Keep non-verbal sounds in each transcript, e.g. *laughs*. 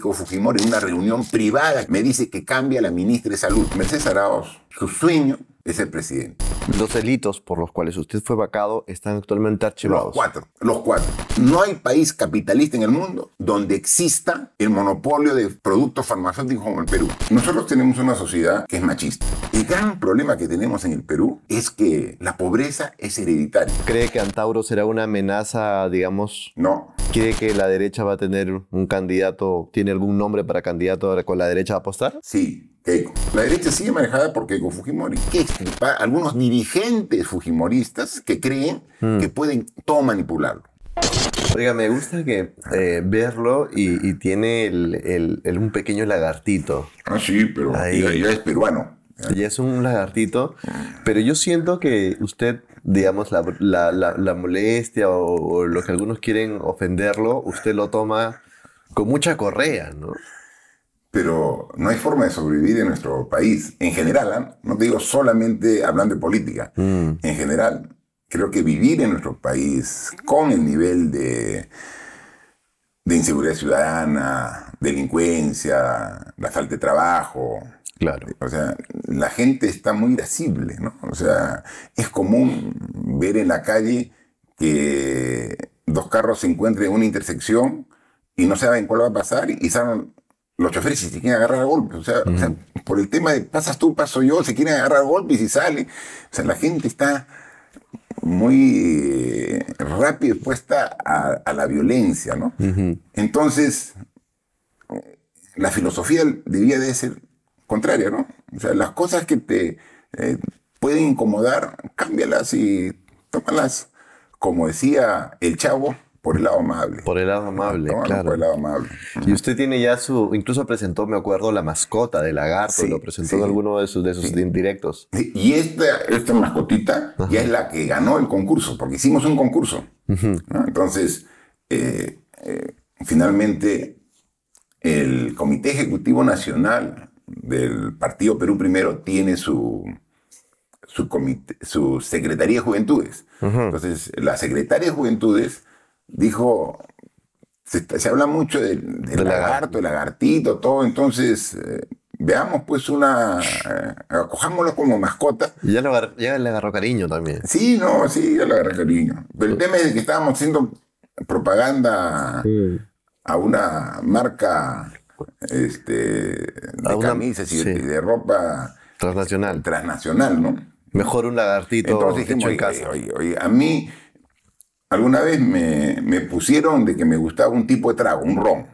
Fujimori en una reunión privada me dice que cambia la ministra de Salud, Mercedes Araoz. Su sueño es el presidente. Los delitos por los cuales usted fue vacado están actualmente archivados. Los cuatro, los cuatro. No hay país capitalista en el mundo donde exista el monopolio de productos farmacéuticos como el Perú. Nosotros tenemos una sociedad que es machista. El gran problema que tenemos en el Perú es que la pobreza es hereditaria. ¿Cree que Antauro será una amenaza, digamos? No. ¿Cree que la derecha va a tener un candidato, tiene algún nombre para candidato con la derecha a apostar? Sí, la derecha sigue manejada porque Keiko Fujimori. Que algunos dirigentes fujimoristas que creen mm. que pueden todo manipularlo. Oiga, me gusta que eh, verlo y, tiene un pequeño lagartito. Ah, sí, pero ya, es peruano. Ya es un lagartito, pero yo siento que usted, digamos, la, molestia o, lo que algunos quieren ofenderlo, usted lo toma con mucha correa, ¿no? pero no hay forma de sobrevivir en nuestro país. En general, ¿ah? no te digo solamente hablando de política, mm. en general, creo que vivir en nuestro país con el nivel de, de inseguridad ciudadana, delincuencia, la falta de trabajo. Claro. O sea, la gente está muy irascible, ¿no? O sea, es común ver en la calle que dos carros se encuentren en una intersección y no saben cuál va a pasar y salen los choferes si se quieren agarrar a golpes. O sea, por el tema de pasas tú, paso yo, se quieren agarrar a golpes y sale. O sea, la gente está muy eh, rápida expuesta a, la violencia, ¿no? Entonces, la filosofía debía de ser contraria, ¿no? O sea, las cosas que te eh, pueden incomodar, cámbialas y tómalas, como decía el chavo, por el lado amable. Por el lado amable, claro. Por el lado amable. Y usted tiene ya su, incluso presentó, me acuerdo, la mascota de lagarto, lo presentó en alguno de sus, de sus indirectos. Y esta, esta mascotita ya es la que ganó el concurso, porque hicimos un concurso. Entonces, eh, eh, finalmente, el Comité Ejecutivo Nacional del Partido Perú Primero tiene su, su, comité, su Secretaría de Juventudes. Entonces, la Secretaría de Juventudes dijo, se, habla mucho del, lagarto, el lagartito, todo, entonces... Eh, veamos pues una, eh, acojámoslo como mascota. Y ya, ya le agarró cariño también. Sí, no, sí, ya le agarró cariño. Pero el tema es que estábamos haciendo propaganda a una marca este, de camisas y de ropa transnacional. Transnacional, ¿no? Mejor un lagartito Entonces oye, a mí alguna vez me, pusieron de que me gustaba un tipo de trago, un ron.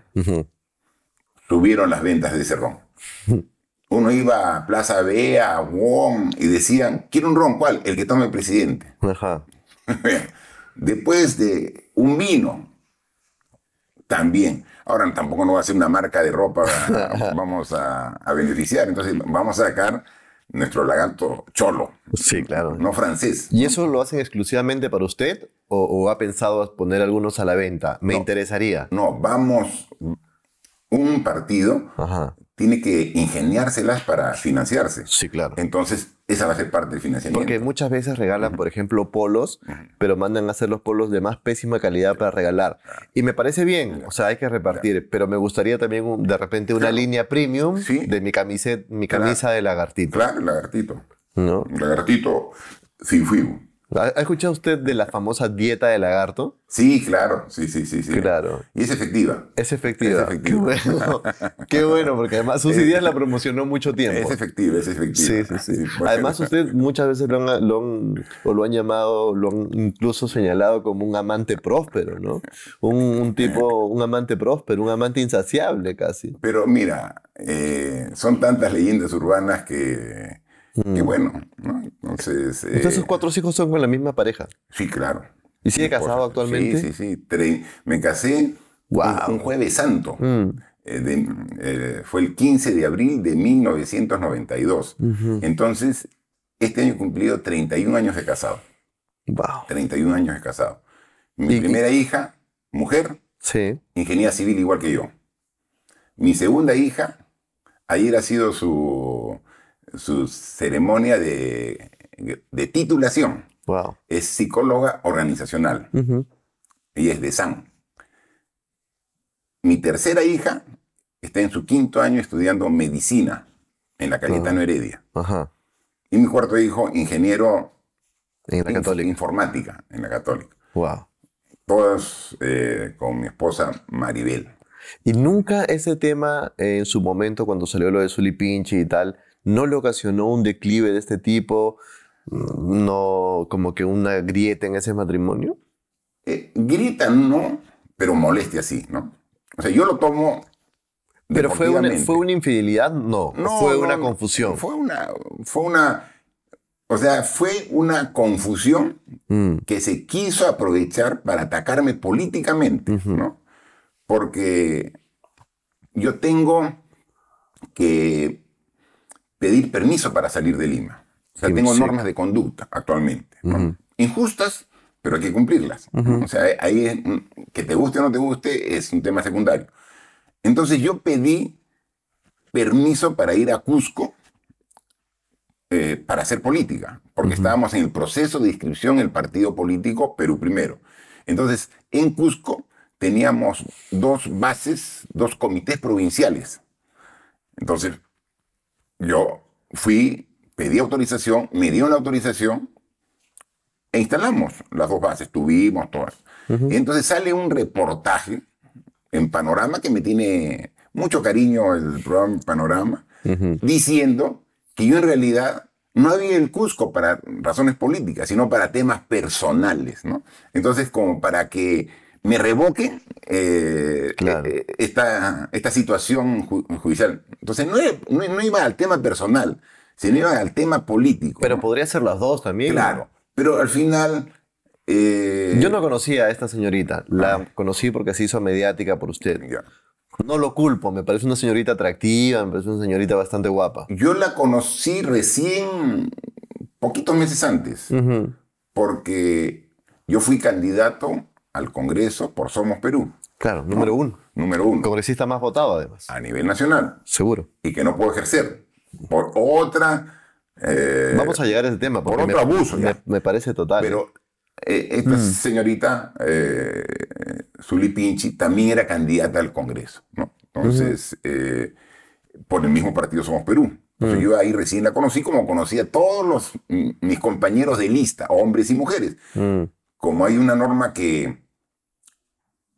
Subieron las ventas de ese ron. *laughs* Uno iba a Plaza Bea, a Wong, y decían, quiero un ron, ¿cuál? El que tome el presidente. *laughs* Después de un vino, también. Ahora tampoco no va a ser una marca de ropa, *laughs* vamos a, a beneficiar. Entonces vamos a sacar nuestro lagarto cholo. Sí, claro. No francés. ¿Y eso lo hacen exclusivamente para usted o, ha pensado poner algunos a la venta? Me interesaría. No, vamos, un partido tiene que ingeniárselas para financiarse. Sí, claro. Entonces, esa va a ser parte del financiamiento. Porque muchas veces regalan, por ejemplo, polos, pero mandan a hacer los polos de más pésima calidad para regalar. Y me parece bien, o sea, hay que repartir, pero me gustaría también de repente una línea premium de mi, camiseta, mi camisa de lagartito. Claro, lagartito. ¿No? Lagartito sin fibo. ¿Ha escuchado usted de la famosa dieta de lagarto? Sí, claro, sí, sí, sí. Claro. Y es efectiva. Es efectiva. Es Qué, bueno. porque además *laughs* sus ideas la promocionó mucho tiempo. Es efectiva, es efectiva. Sí, sí, sí. además usted muchas veces lo han, llamado, lo han incluso señalado como un amante próspero, ¿no? Un, tipo, un amante próspero, un amante insaciable casi. Pero mira, eh, son tantas leyendas urbanas que y mm. bueno, ¿no? entonces... ¿Entonces sus eh, cuatro hijos son con la misma pareja? Sí, claro. ¿Y sigue casado actualmente? Sí, sí, sí. me casé un jueves santo. Mm. Eh, eh, fue el 15 de abril de 1992. Entonces, este año he cumplido 31 años de casado. Wow. 31 años de casado. Mi primera hija, mujer, sí. ingeniera civil igual que yo. Mi segunda hija, ayer ha sido su su ceremonia de, titulación. Es psicóloga organizacional y es de San. Mi tercera hija está en su quinto año estudiando medicina en la Cayetano Heredia. Y mi cuarto hijo, ingeniero en la católica. informática en la Católica. Wow. Todas eh, con mi esposa Maribel. Y nunca ese tema en su momento, cuando salió lo de Zulipinchi y tal, no le ocasionó un declive de este tipo, no como que una grieta en ese matrimonio? Eh, no, pero molestia sí, ¿no? O sea, yo lo tomo. Pero fue una, fue una infidelidad, no. no fue una confusión. Fue una, fue una. O sea, fue una confusión mm. que se quiso aprovechar para atacarme políticamente, ¿no? Porque yo tengo que pedir permiso para salir de Lima. O sea, tengo normas de conducta actualmente. Injustas, pero hay que cumplirlas. O sea, ahí mm, que te guste o no te guste es un tema secundario. Entonces yo pedí permiso para ir a Cusco eh, para hacer política, porque estábamos en el proceso de inscripción el partido político Perú Primero. Entonces, en Cusco teníamos dos bases, dos comités provinciales. Entonces, yo fui, pedí autorización, me dieron la autorización e instalamos las dos bases, tuvimos todas. Y entonces sale un reportaje en Panorama que me tiene mucho cariño el programa Panorama, diciendo que yo en realidad no había el Cusco para razones políticas, sino para temas personales, ¿no? Entonces, como para que me revoque eh, eh, esta, esta situación judicial. Entonces no, iba al tema personal, sino iba al tema político. Pero podría ser las dos también. Claro, pero al final... Eh, yo no conocía a esta señorita, la ah. conocí porque se hizo mediática por usted. No lo culpo, me parece una señorita atractiva, me parece una señorita bastante guapa. Yo la conocí recién, poquitos meses antes, porque yo fui candidato al Congreso por Somos Perú. Claro, número uno. Número uno. El congresista más votado, además. A nivel nacional. Seguro. Y que no puedo ejercer. Por otra. Eh, Vamos a llegar a ese tema. Por otro abuso. Me, parece total. Pero eh, esta mm. señorita, eh, Pinchi, también era candidata al Congreso. ¿no? Entonces, eh, por el mismo partido Somos Perú. Mm. Yo ahí recién la conocí como conocía a todos los, mm, mis compañeros de lista, hombres y mujeres como hay una norma que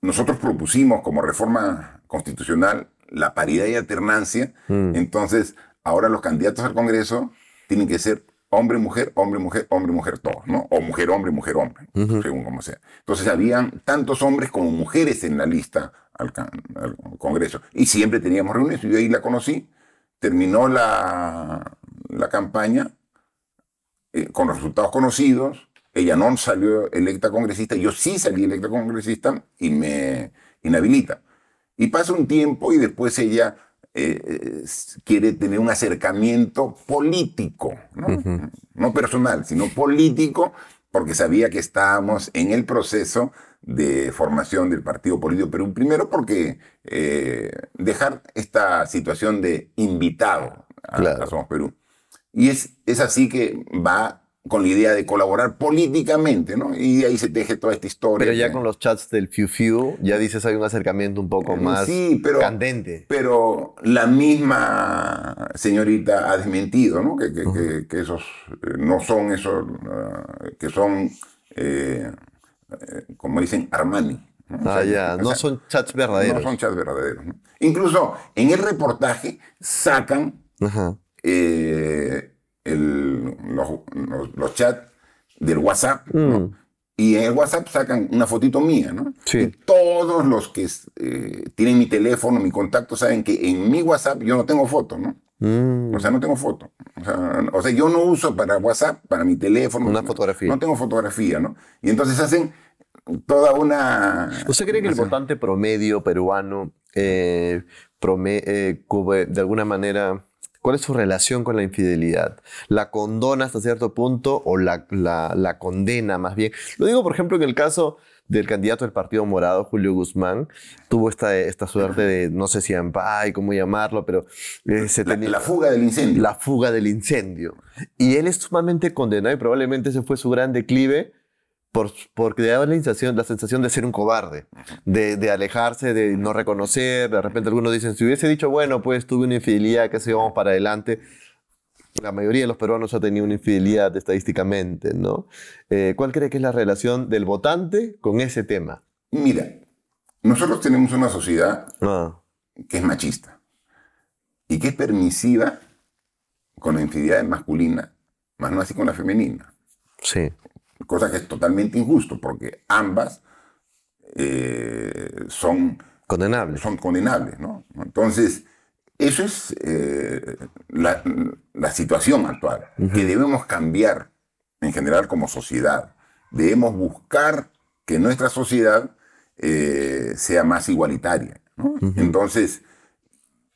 nosotros propusimos como reforma constitucional, la paridad y alternancia, mm. entonces ahora los candidatos al Congreso tienen que ser hombre, mujer, hombre, mujer, hombre, mujer, todos, ¿no? O mujer, hombre, mujer, hombre, según como sea. Entonces habían tantos hombres como mujeres en la lista al, Congreso. Y siempre teníamos reuniones, yo ahí la conocí. Terminó la, campaña eh, con los resultados conocidos, ella no salió electa congresista, yo sí salí electa congresista y me inhabilita. Y pasa un tiempo y después ella eh, eh, quiere tener un acercamiento político, ¿no? personal, sino político, porque sabía que estábamos en el proceso de formación del partido político Perú. Primero porque eh, dejar esta situación de invitado a, la Somos Perú. Y es, es así que va con la idea de colaborar políticamente, ¿no? Y ahí se teje toda esta historia. Pero ya con los chats del Fiu Fiu, ya dices, hay un acercamiento un poco eh, más pero, candente. Pero la misma señorita ha desmentido, ¿no? Que, esos eh, no son esos, ah, que son, eh, como dicen, Armani. ¿no? Ah, ya, no son chats verdaderos. No son chats verdaderos. Incluso en el reportaje sacan... eh, el, los, los, chats del WhatsApp, mm. Y en el WhatsApp sacan una fotito mía, ¿no? Sí. todos los que eh, tienen mi teléfono, mi contacto, saben que en mi WhatsApp yo no tengo foto, ¿no? Mm. O sea, no tengo foto. O sea, yo no uso para WhatsApp, para mi teléfono. Una fotografía. No tengo fotografía, ¿no? Y entonces hacen toda una... ¿Usted cree que el votante promedio peruano eh, eh, de alguna manera ¿Cuál es su relación con la infidelidad? ¿La condona hasta cierto punto o la, la, la condena más bien? Lo digo, por ejemplo, en el caso del candidato del Partido Morado, Julio Guzmán, tuvo esta, esta suerte de, no sé si hay cómo llamarlo, pero... Eh, se tenía, la, fuga del incendio. La fuga del incendio. Y él es sumamente condenado y probablemente ese fue su gran declive por, porque daba la sensación, de ser un cobarde, de, alejarse, de no reconocer. De repente algunos dicen, si hubiese dicho, bueno, pues tuve una infidelidad, que así vamos para adelante. La mayoría de los peruanos ha tenido una infidelidad estadísticamente, ¿no? Eh, ¿Cuál cree que es la relación del votante con ese tema? Mira, nosotros tenemos una sociedad ah. que es machista y que es permisiva con la infidelidad masculina, más no así con la femenina. Sí cosa que es totalmente injusto porque ambas eh, son condenables. Son condenables, Entonces, eso es eh, la, situación actual, que debemos cambiar en general como sociedad. Debemos buscar que nuestra sociedad eh, sea más igualitaria. Entonces,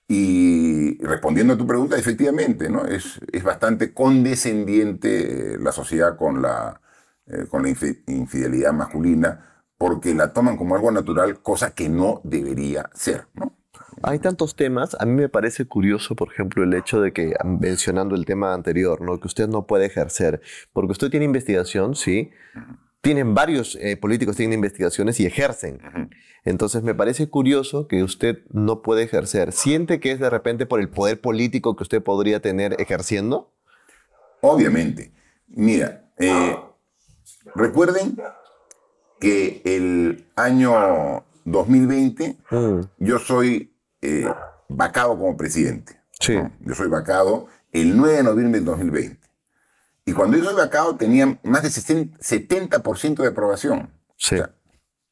y respondiendo a tu pregunta, efectivamente, ¿no? es, es bastante condescendiente la sociedad con la, eh, con la infidelidad masculina, porque la toman como algo natural, cosa que no debería ser, Hay tantos temas. A mí me parece curioso, por ejemplo, el hecho de que, ah, mencionando el tema anterior, ¿no? que usted no puede ejercer, porque usted tiene investigación, sí. Tienen varios eh, políticos, tienen investigaciones y ejercen. Entonces me parece curioso que usted no puede ejercer. ¿Siente que es de repente por el poder político que usted podría tener ejerciendo? Obviamente. Mira, eh, Recuerden que el año 2020 mm. yo soy eh, vacado como presidente. Sí. Yo soy vacado el 9 de noviembre del 2020. Y cuando yo soy vacado tenía más de 70% de aprobación.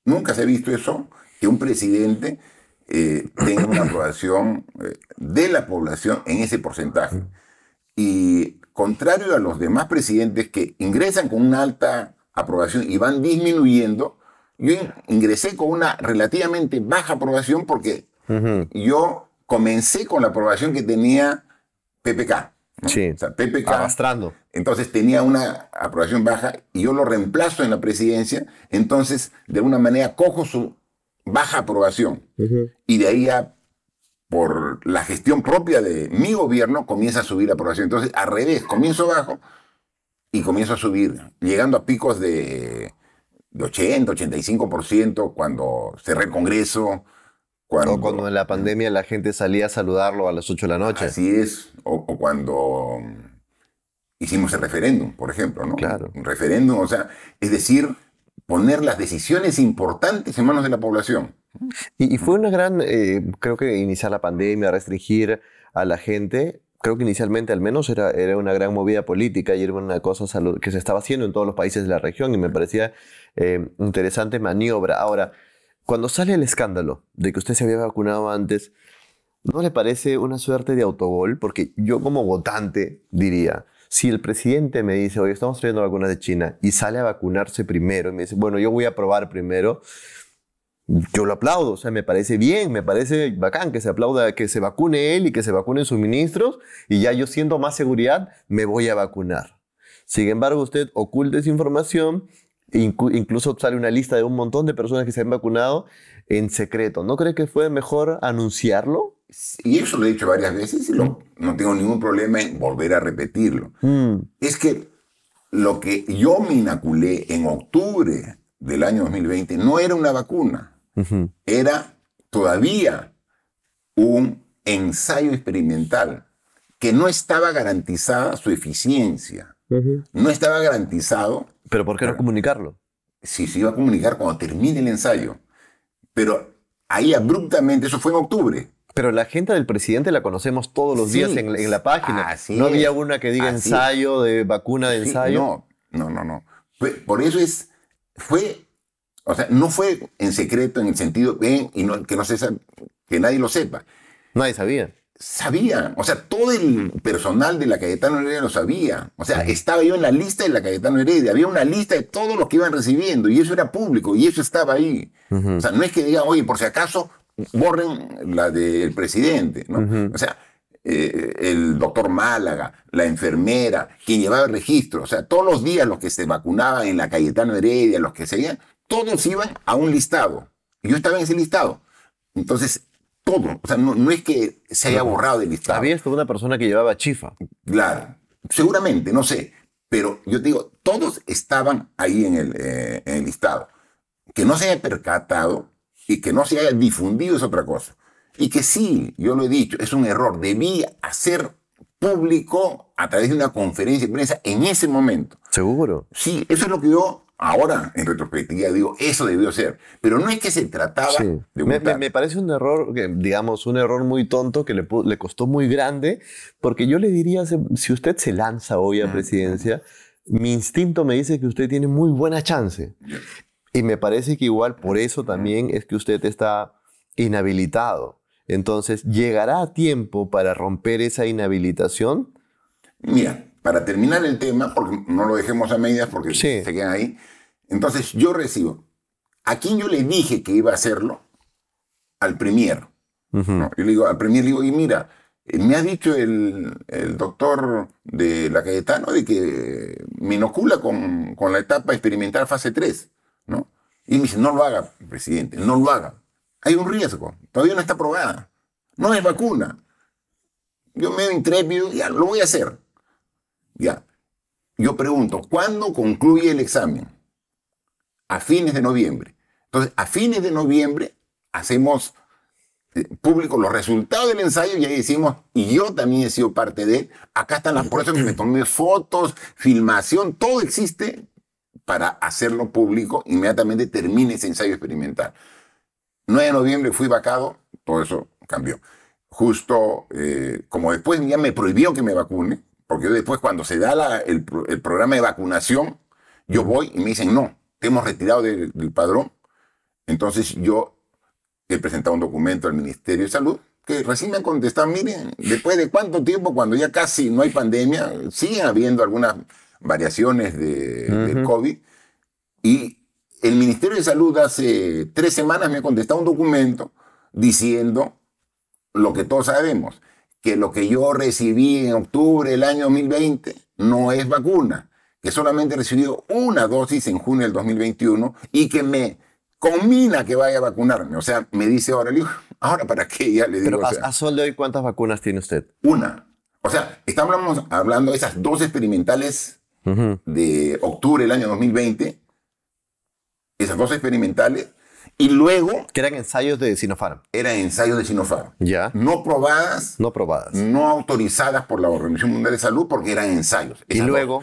nunca se ha visto eso, que un presidente eh, tenga una aprobación eh, de la población en ese porcentaje. Mm. Y contrario a los demás presidentes que ingresan con una alta aprobación y van disminuyendo, yo ingresé con una relativamente baja aprobación porque yo comencé con la aprobación que tenía PPK. Sí. O sea, PPK. Entonces tenía una aprobación baja y yo lo reemplazo en la presidencia. Entonces, de alguna manera, cojo su baja aprobación. Y de ahí por la gestión propia de mi gobierno, comienza a subir la aprobación. Entonces, al revés, comienzo bajo y comienza a subir, llegando a picos de, 80, 85% cuando cerré el Congreso. Cuando, o cuando en la pandemia la gente salía a saludarlo a las 8 de la noche. Así es, o, cuando hicimos el referéndum, por ejemplo, ¿no? Claro. Un referéndum, o sea, es decir, poner las decisiones importantes en manos de la población. Y, fue una gran, eh, creo que iniciar la pandemia, restringir a la gente, creo que inicialmente al menos era, era una gran movida política y era una cosa que se estaba haciendo en todos los países de la región y me parecía eh, interesante maniobra. Ahora, cuando sale el escándalo de que usted se había vacunado antes, ¿no le parece una suerte de autogol? Porque yo como votante diría, si el presidente me dice, oye, estamos trayendo vacunas de China y sale a vacunarse primero y me dice, bueno, yo voy a probar primero, yo lo aplaudo, o sea, me parece bien, me parece bacán que se aplauda, que se vacune él y que se vacunen sus ministros y ya yo siendo más seguridad, me voy a vacunar. Sin embargo, usted oculta esa información, incluso sale una lista de un montón de personas que se han vacunado en secreto. ¿No cree que fue mejor anunciarlo? Y eso lo he dicho varias veces y mm. no tengo ningún problema en volver a repetirlo. Mm. Es que lo que yo me inaculé en octubre del año 2020 no era una vacuna, era todavía un ensayo experimental que no estaba garantizada su eficiencia, no estaba garantizado. Pero ¿por qué no comunicarlo? Si se iba a comunicar cuando termine el ensayo. Pero ahí abruptamente, eso fue en octubre, pero la agenda del presidente la conocemos todos los días en, la página. no había una que diga ensayo de vacuna de ensayo. no, no, no, no. Por eso es, fue o sea, no fue en secreto en el sentido y no, que, no se, que nadie lo sepa. Nadie sabía. Sabía, o sea, todo el personal de la Cayetano Heredia lo sabía. O sea, estaba yo en la lista de la Cayetano Heredia, había una lista de todos los que iban recibiendo y eso era público y eso estaba ahí. O sea, no es que digan, oye, por si acaso borren la del presidente, ¿no? O sea, eh, el doctor Málaga, la enfermera, quien llevaba el registro, o sea, todos los días los que se vacunaban en la Cayetano Heredia, los que seguían, todos iban a un listado. Yo estaba en ese listado. Entonces, todo. O sea, no, es que se haya borrado del listado. Había estado una persona que llevaba chifa. Claro. Seguramente, no sé. Pero yo te digo, todos estaban ahí eh, en el, listado. Que no se haya percatado y que no se haya difundido es otra cosa. Y que sí, yo lo he dicho, es un error. Debía hacer público a través de una conferencia de prensa en ese momento. Seguro. Sí, eso es lo que yo Ahora, en retrospectiva, digo, eso debió ser. Pero no es que se trataba de un me, parece un error, digamos, un error muy tonto que le, le costó muy grande, porque yo le diría, si usted se lanza hoy a presidencia, mi instinto me dice que usted tiene muy buena chance. Y me parece que igual por eso también es que usted está inhabilitado. Entonces, ¿llegará a tiempo para romper esa inhabilitación? Mira, para terminar el tema, porque no lo dejemos a medias porque se queda ahí, entonces yo recibo. ¿A quién yo le dije que iba a hacerlo? Al Premier. Yo le digo al Premier, le digo, y mira, eh, me ha dicho el, doctor de la Cayetano de que me inocula con, la etapa experimental fase 3, ¿no? Y me dice, no lo haga, presidente, no lo haga. Hay un riesgo, todavía no está probada. no es vacuna. Yo me veo intrépido, ya, lo voy a hacer. Ya. Yo pregunto, ¿cuándo concluye el examen? A fines de noviembre. Entonces, a fines de noviembre hacemos eh, público los resultados del ensayo y ahí decimos, y yo también he sido parte de él, acá están las pruebas, me tomé fotos, filmación, todo existe para hacerlo público, inmediatamente termine ese ensayo experimental. 9 de noviembre fui vacado, todo eso cambió. Justo eh, como después ya me prohibió que me vacune, porque después cuando se da el, programa de vacunación, yo voy y me dicen, no, te hemos retirado del padrón. Entonces yo he presentado un documento al Ministerio de Salud que recién me han contestado, miren, después de cuánto tiempo, cuando ya casi no hay pandemia, siguen habiendo algunas variaciones de, del COVID. Y el Ministerio de Salud hace tres semanas me ha contestado un documento diciendo lo que todos sabemos, que lo que yo recibí en octubre del año 2020 no es vacuna, que solamente he recibido una dosis en junio del 2021 y que me combina que vaya a vacunarme. O sea, me dice ahora, *laughs* ¿ahora para qué? Ya le digo. Pero a, sol de hoy, ¿cuántas vacunas tiene usted? Una. O sea, estamos hablando de esas dos experimentales de octubre del año 2020, esas dos experimentales y luego... Que eran ensayos de Sinopharm. Eran ensayos de Sinopharm. Ya. No probadas. No probadas. No autorizadas por la Organización Mundial de Salud porque eran ensayos. y luego...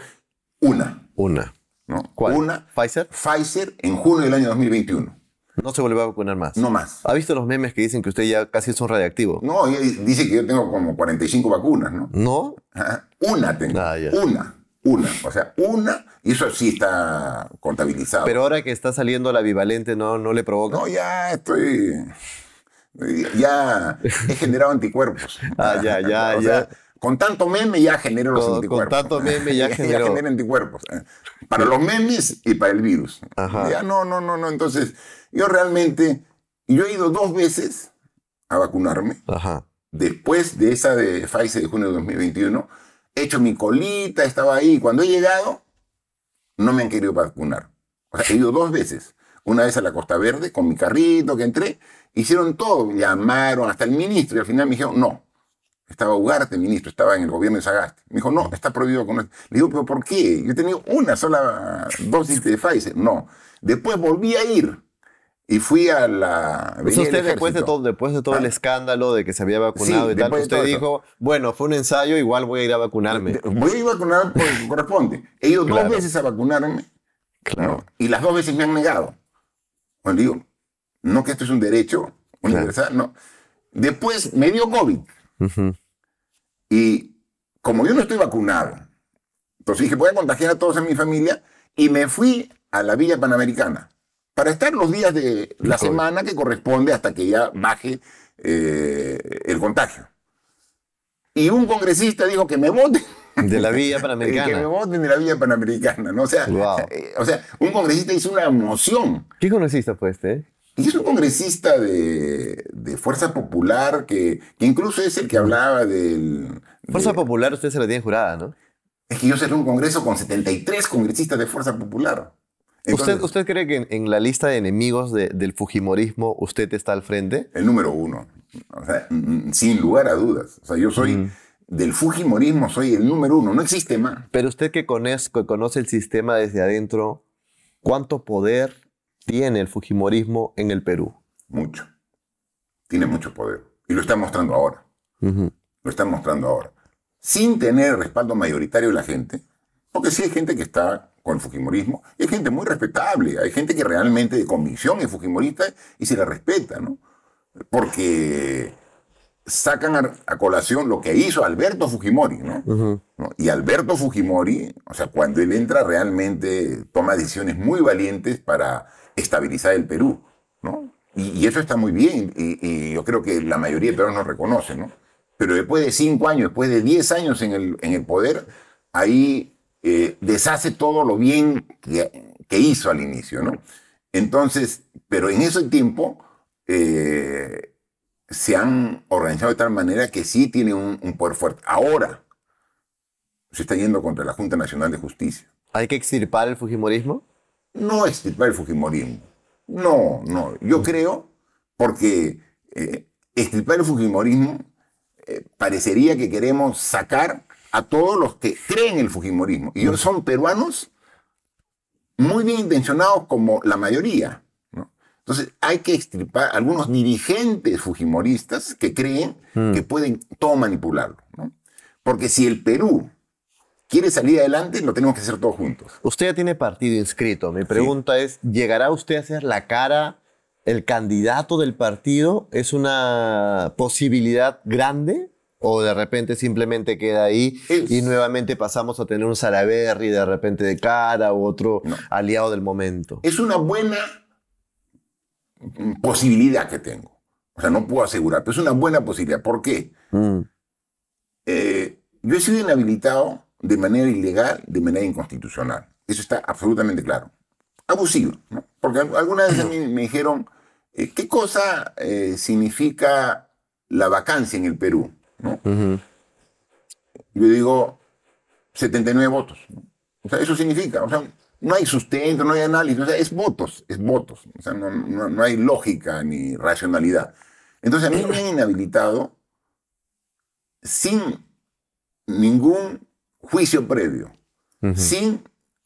Una. Una. ¿no? ¿Cuál? Una. Pfizer. Pfizer en junio del año 2021. No se volvió a vacunar más. No más. ¿Ha visto los memes que dicen que usted ya casi es un radiactivo? No, dice que yo tengo como 45 vacunas, ¿no? No. Una tengo. Ah, Una. Una, o sea, una, y eso sí está contabilizado. Pero ahora que está saliendo la bivalente, ¿no, no le provoca? No, ya estoy. Ya he generado anticuerpos. ah, ya, ya, *laughs* ya. con tanto meme ya genero los anticuerpos. Con tanto meme ya, *laughs* ya, anticuerpos. Eh. Para los memes y para el virus. Ajá. Ya no, no, no, no. Entonces, yo realmente, yo he ido dos veces a vacunarme. Ajá. Después de esa de Pfizer de junio de 2021 hecho mi colita, estaba ahí. Cuando he llegado, no me han querido vacunar. O sea, he ido dos veces. Una vez a la Costa Verde con mi carrito que entré. Hicieron todo, llamaron hasta el ministro y al final me dijeron, no. Estaba Ugarte, ministro, estaba en el gobierno de Sagaste. Me dijo, no, está prohibido con... Le digo, pero ¿por qué? Yo he tenido una sola dosis de Pfizer. No. Después volví a ir y fui a la. usted, después de todo, después de todo el ah. escándalo de que se había vacunado y tal, usted dijo: Bueno, fue un ensayo, igual voy a ir a vacunarme. Voy a ir a vacunar porque corresponde. He ido dos veces a vacunarme. Claro. Y las dos veces me han negado. Bueno, digo, no que esto es un derecho universal, no. Después me dio COVID. Y como yo no estoy vacunado, entonces dije: Voy a contagiar a todos en mi familia. Y me fui a la Villa Panamericana para estar los días de la semana que corresponde hasta que ya baje eh, el contagio. Y un congresista dijo que me voten. *laughs* De la vía Panamericana. que me voten de la Villa Panamericana, ¿no? Eh, o sea, un congresista hizo una moción. ¿Qué congresista fue este? Y es un congresista de, Fuerza Popular que, incluso es el que hablaba del... Fuerza Popular, usted se la tienen jurada, ¿no? Es que yo cerré un congreso con 73 congresistas de Fuerza Popular. ¿Usted, ¿Usted cree que en, la lista de enemigos del Fujimorismo usted está al frente? El número uno, mm, mm, sin lugar a dudas. O sea, yo soy... Mm. del Fujimorismo soy el número uno, no existe más. Pero usted que conoce, conoce, el sistema desde adentro, ¿cuánto poder tiene el Fujimorismo en el Perú? Mucho. Tiene mucho poder. Y lo está mostrando ahora. Lo está mostrando ahora. Sin tener respaldo mayoritario de la gente, porque sí hay gente que está con el Fujimorismo. hay gente muy respetable, hay gente que realmente de convicción es Fujimorista y se la respeta, ¿no? Porque sacan a, colación lo que hizo Alberto Fujimori, ¿no? Y Alberto Fujimori, o sea, cuando él entra realmente toma decisiones muy valientes para estabilizar el Perú, ¿no? Y, eso está muy bien, y, yo creo que la mayoría de peruanos reconoce, ¿no? Pero después de cinco años, después de diez años en el, en el poder, ahí eh, deshace todo lo bien que, hizo al inicio, ¿no? Entonces, pero en ese tiempo eh, se han organizado de tal manera que sí tiene un, poder fuerte. Ahora se está yendo contra la Junta Nacional de Justicia. ¿Hay que extirpar el Fujimorismo? No extirpar el Fujimorismo. No, no. Yo mm. creo, porque eh, extirpar el Fujimorismo parecería que queremos sacar a todos los que creen el Fujimorismo. Y ellos son peruanos muy bien intencionados como la mayoría. Entonces hay que extirpar algunos dirigentes Fujimoristas que creen mm. que pueden todo manipularlo. Porque si el Perú quiere salir adelante, lo tenemos que hacer todos juntos. Usted ya tiene partido inscrito. Mi pregunta es, ¿llegará usted a ser la cara, el candidato del partido? ¿Es una posibilidad grande? o de repente simplemente queda ahí y nuevamente pasamos a tener un Salaberry de repente de cara u otro aliado del momento. Es una buena posibilidad que tengo. O sea, no puedo asegurar, pero es una buena posibilidad. ¿Por qué? Mm. Eh, yo he sido inhabilitado de manera ilegal, de manera inconstitucional. Eso está absolutamente claro. Abusivo, Porque algunas veces me, dijeron, eh, ¿qué cosa eh, significa la vacancia en el Perú? Yo digo 79 votos. O sea, eso significa, o sea, no hay sustento, no hay análisis, es votos, es votos. O sea, no, no, hay lógica ni racionalidad. Entonces a mí me han inhabilitado sin ningún juicio previo, sin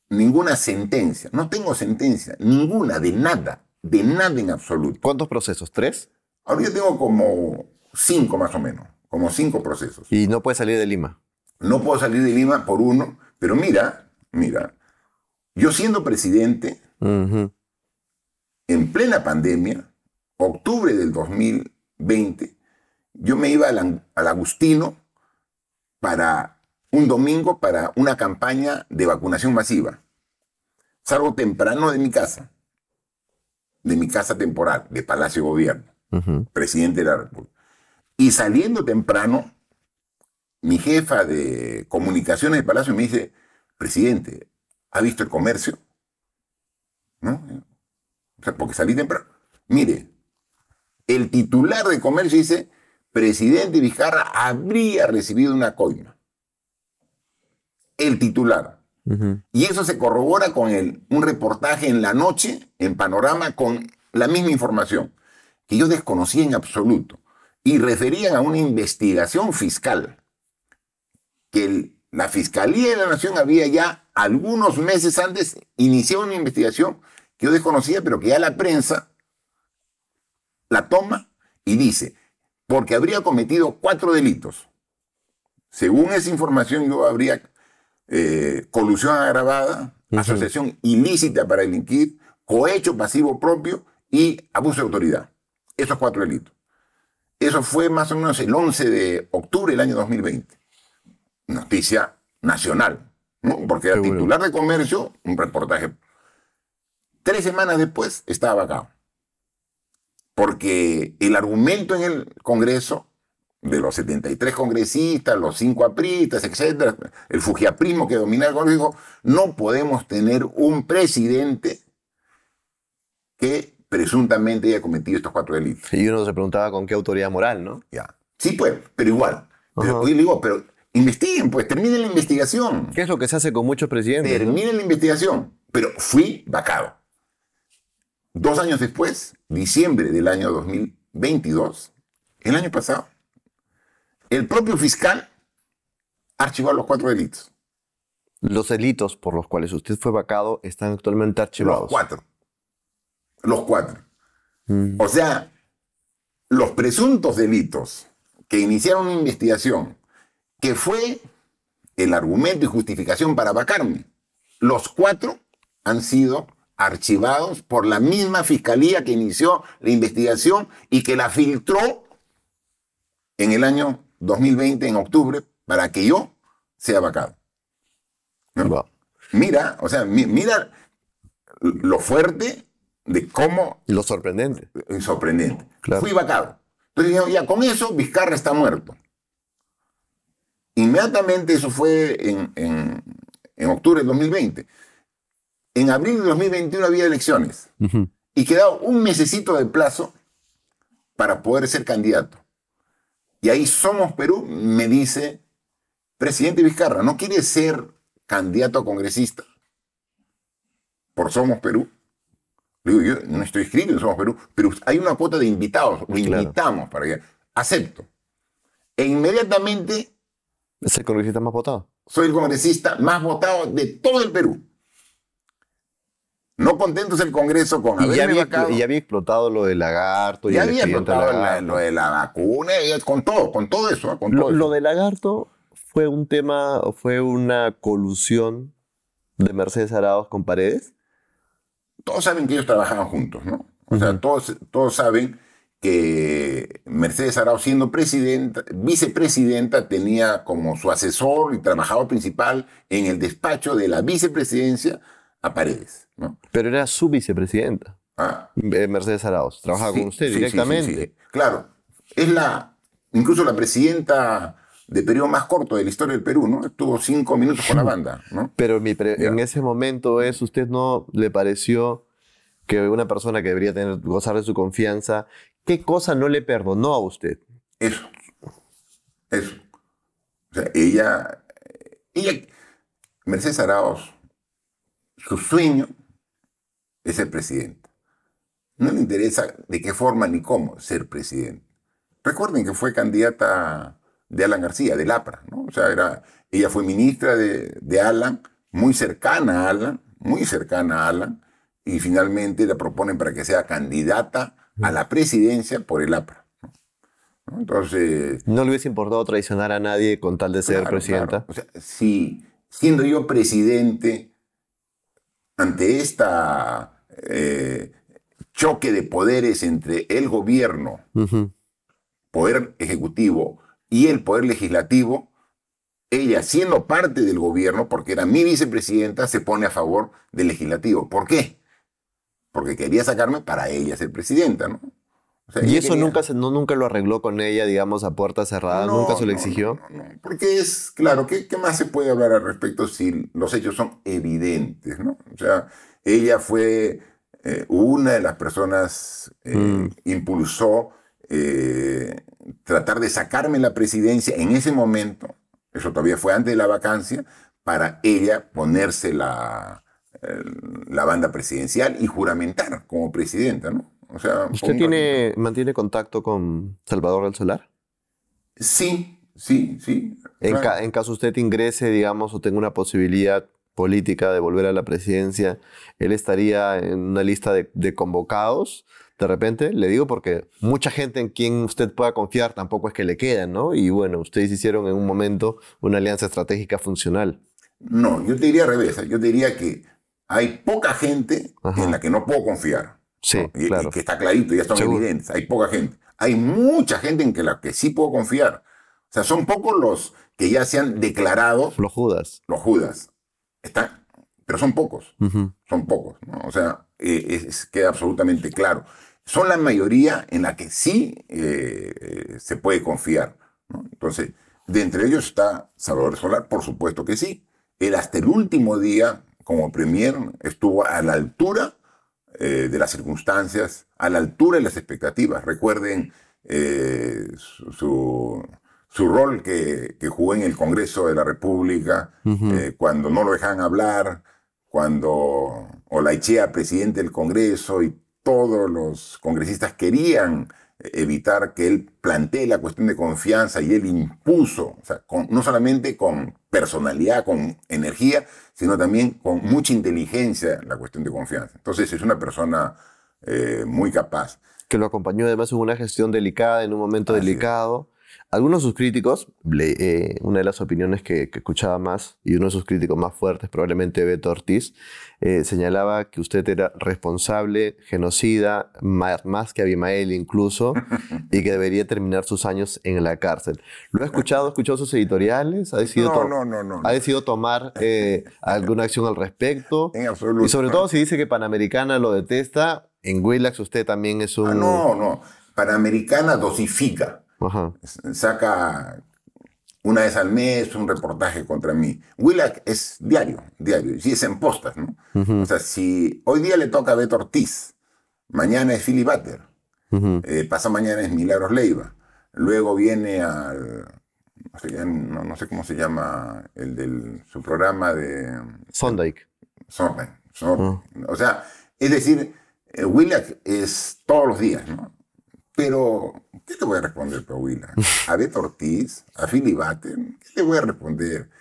ninguna sentencia. No tengo sentencia, ninguna, de nada, de nada en absoluto. ¿Cuántos procesos? ¿Tres? Ahorita yo tengo como cinco más o menos como cinco procesos. ¿Y no puedes salir de Lima? No puedo salir de Lima por uno, pero mira, mira, yo siendo presidente, en plena pandemia, octubre del 2020, yo me iba al, Agustino para un domingo para una campaña de vacunación masiva. Salgo temprano de mi casa, de mi casa temporal, de Palacio Gobierno, presidente de la República. Y saliendo temprano, mi jefa de comunicaciones de Palacio me dice, presidente, ¿ha visto el comercio? ¿No? O sea, porque salí temprano. Mire, el titular de comercio dice, presidente Vizcarra habría recibido una coima. El titular. Y eso se corrobora con el, un reportaje en la noche, en Panorama, con la misma información, que yo desconocía en absoluto y referían a una investigación fiscal que la Fiscalía de la Nación había ya algunos meses antes iniciado una investigación que yo desconocía, pero que ya la prensa la toma y dice, porque habría cometido cuatro delitos. Según esa información, yo habría eh, colusión agravada, asociación ilícita para delinquir, cohecho pasivo propio y abuso de autoridad. Esos cuatro delitos. Eso fue más o menos el 11 de octubre del año 2020. Noticia nacional, porque era titular de comercio, un reportaje. Tres semanas después estaba acá. Porque el argumento en el Congreso de los 73 congresistas, los cinco apristas, etc. el fujiaprismo que domina el Congreso, no podemos tener un presidente que presuntamente haya cometido estos cuatro delitos. Y uno se preguntaba con qué autoridad moral, ¿no? Ya. Sí, pues, pero igual. Pero, digo, pero investiguen, pues, terminen la investigación. ¿Qué es lo que se hace con muchos presidentes? Terminen la investigación. Pero fui vacado. Dos años después, diciembre del año 2022, el año pasado, el propio fiscal archivó los cuatro delitos. Los delitos por los cuales usted fue vacado están actualmente archivados. cuatro los cuatro. Mm. O sea, los presuntos delitos que iniciaron una investigación, que fue el argumento y justificación para vacarme, los cuatro han sido archivados por la misma fiscalía que inició la investigación y que la filtró en el año 2020, en octubre, para que yo sea vacado. Mira, o sea, mira lo fuerte de cómo... Lo sorprendente. Sorprendente. Fui vacado. Entonces ya con eso Vizcarra está muerto. Inmediatamente eso fue en, octubre del 2020. En abril de 2021 había elecciones y quedaba un mesecito de plazo para poder ser candidato. Y ahí Somos Perú me dice, presidente Vizcarra, ¿no quiere ser candidato a congresista por Somos Perú? no estoy escrito en Somos Perú, pero hay una cuota de invitados, lo invitamos para que acepto. E inmediatamente... ¿Es el congresista más votado? Soy el congresista más votado de todo el Perú. No contentos el Congreso con y ya, había, explotado lo del lagarto. ya había explotado lo de la vacuna, y con todo, con todo eso. ¿eh? lo, todo lo del lagarto fue un tema, fue una colusión de Mercedes Arados con Paredes todos saben que ellos trabajaban juntos, ¿no? O sea, todos, todos saben que Mercedes Arauz, siendo presidenta, vicepresidenta, tenía como su asesor y trabajador principal en el despacho de la vicepresidencia a Paredes. ¿no? Pero era su vicepresidenta. Ah. Eh, Mercedes Arauz. trabajaba con usted directamente. claro, es la, incluso la presidenta de periodo más corto de la historia del Perú, ¿no? Estuvo cinco minutos con la hmm. banda, ¿no? Pero en ese momento es, ¿usted no le pareció que una persona que debería tener, gozar de su confianza, qué cosa no le perdonó a usted? Eso. Eso. O sea, ella, ella, Mercedes Araos, su sueño es ser presidente. No le interesa de qué forma ni cómo ser presidente. Recuerden que fue candidata de Alan García, del APRA, ¿no? O sea, ella fue ministra de, Alan, muy cercana a Alan, muy cercana a Alan, y finalmente la proponen para que sea candidata mm. a la presidencia por el APRA. ¿no? Entonces... No le hubiese importado traicionar a nadie con tal de ser presidenta. si siendo yo presidente ante esta eh, choque de poderes entre el gobierno, poder ejecutivo y el Poder Legislativo, ella siendo parte del gobierno, porque era mi vicepresidenta, se pone a favor del Legislativo. ¿Por qué? Porque quería sacarme para ella ser presidenta, ¿no? y eso nunca, se, no, nunca lo arregló con ella, digamos, a puerta cerrada, nunca se lo exigió. porque es, claro, ¿qué, ¿qué, más se puede hablar al respecto si los hechos son evidentes, ¿no? O sea, ella fue eh, una de las personas, que eh, mm. impulsó eh, tratar de sacarme la presidencia en ese momento, eso todavía fue antes de la vacancia, para ella ponerse la, la banda presidencial y juramentar como presidenta, ¿no? O sea, ¿Usted mantiene contacto con Salvador Solar? Sí, sí, sí. En, caso usted ingrese, digamos, o tenga una posibilidad política de volver a la presidencia, él estaría en una lista de convocados de repente, le digo porque mucha gente en quien usted pueda confiar tampoco es que le queden, ¿no? Y bueno, ustedes hicieron en un momento una alianza estratégica funcional. No, yo te diría al revés, ¿eh? yo te diría que hay poca gente en la que no puedo confiar. Sí, claro. que está clarito, ya está evidente hay poca gente. Hay mucha gente en que la que sí puedo confiar. O sea, son pocos los que ya se han declarado. Los judas. Los judas. pero son pocos. Son pocos. ¿no? O sea, eh, es, queda absolutamente claro son la mayoría en la que sí eh, se puede confiar. Entonces, de entre ellos está Salvador Solar, por supuesto que sí. Él hasta el último día, como premier, estuvo a la altura eh, de las circunstancias, a la altura de las expectativas. Recuerden eh, su, rol que, jugó en el Congreso de la República, cuando no lo dejan hablar, cuando Olaichea, presidente del Congreso, y todos los congresistas querían evitar que él plantee la cuestión de confianza y él impuso, no solamente con personalidad, con energía, sino también con mucha inteligencia la cuestión de confianza. Entonces es una persona eh, muy capaz. Que lo acompañó además en una gestión delicada, en un momento delicado. Algunos de sus críticos, eh, una de las opiniones que, escuchaba más y uno de sus críticos más fuertes, probablemente Beto Ortiz, eh, señalaba que usted era responsable, genocida, más, más que Abimael incluso, *laughs* y que debería terminar sus años en la cárcel. ¿Lo ha escuchado? ¿Escuchó escuchado sus editoriales? ¿Ha decidido, no, no, no, ¿ha decidido tomar eh, *laughs* alguna acción al respecto? En absoluto. Y sobre todo si dice que Panamericana lo detesta, en Willax usted también es ah, un... no, no. Panamericana dosifica saca una vez al mes un reportaje contra mí. Willack es diario, diario, y es en postas, ¿no? O sea, si hoy día le toca a Beto Ortiz, mañana es Philly Butter, eh, pasa mañana es Milagros Leiva, luego viene al... No sé, cómo se llama el de su programa de... Sondike. Sondike. Ah. O sea, es decir, eh, Willack es todos los días, ¿no? Pero, ¿qué te voy a responder, Paulina? A Beto Ortiz, a Philly Batten, ¿qué te voy a responder?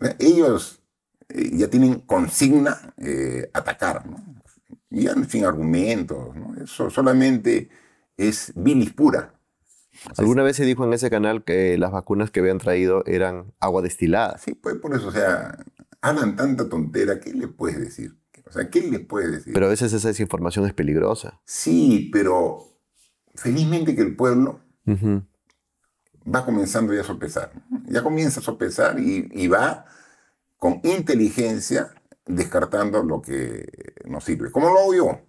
Eh, ellos eh, ya tienen consigna eh, atacar, ¿no? Ya sin argumentos, ¿no? Eso solamente es bilis pura. Alguna vez se dijo en ese canal que las vacunas que habían traído eran agua destilada. Sí, pues por eso, o sea, hablan tanta tontera, ¿qué le puedes decir? O sea, ¿qué le puedes decir? Pero a veces esa desinformación es peligrosa. Sí, pero felizmente que el pueblo va comenzando ya a sopesar. Ya comienza a sopesar y, va con inteligencia descartando lo que no sirve. Como lo hago yo?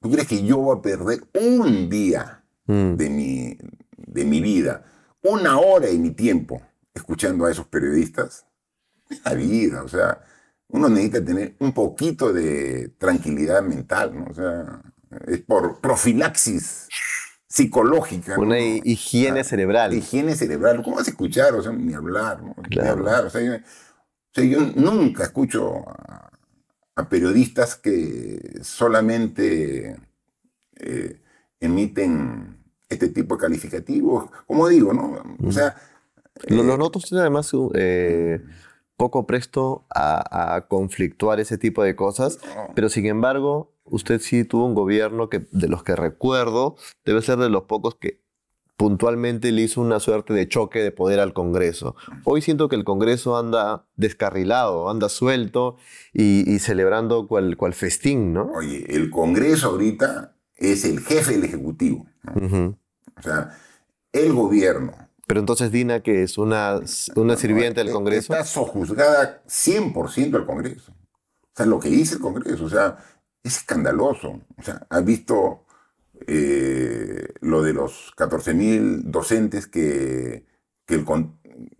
¿Tú crees que yo voy a perder un día mm. de, mi, de mi vida, una hora de mi tiempo escuchando a esos periodistas? La vida, o sea, uno necesita tener un poquito de tranquilidad mental, ¿no? O sea, es por profilaxis psicológica. Una higiene ah, cerebral. Higiene cerebral. ¿Cómo vas a escuchar? O sea, ni hablar, Ni hablar. O sea, yo, nunca escucho a, periodistas que solamente eh, emiten este tipo de calificativos. Como digo, ¿no? O sea... los, eh, notos tienen además eh, poco presto a, conflictuar ese tipo de cosas, pero sin embargo usted sí tuvo un gobierno que, de los que recuerdo, debe ser de los pocos que puntualmente le hizo una suerte de choque de poder al Congreso. Hoy siento que el Congreso anda descarrilado, anda suelto y, celebrando cual, festín, ¿no? Oye, el Congreso ahorita es el jefe del Ejecutivo. O sea, el gobierno. Pero entonces Dina, que es una, una sirviente del eh, Congreso. Está sojuzgada 100% al Congreso. O sea, lo que dice el Congreso. O sea, es escandaloso. O sea, has visto eh, lo de los 14.000 docentes que, que,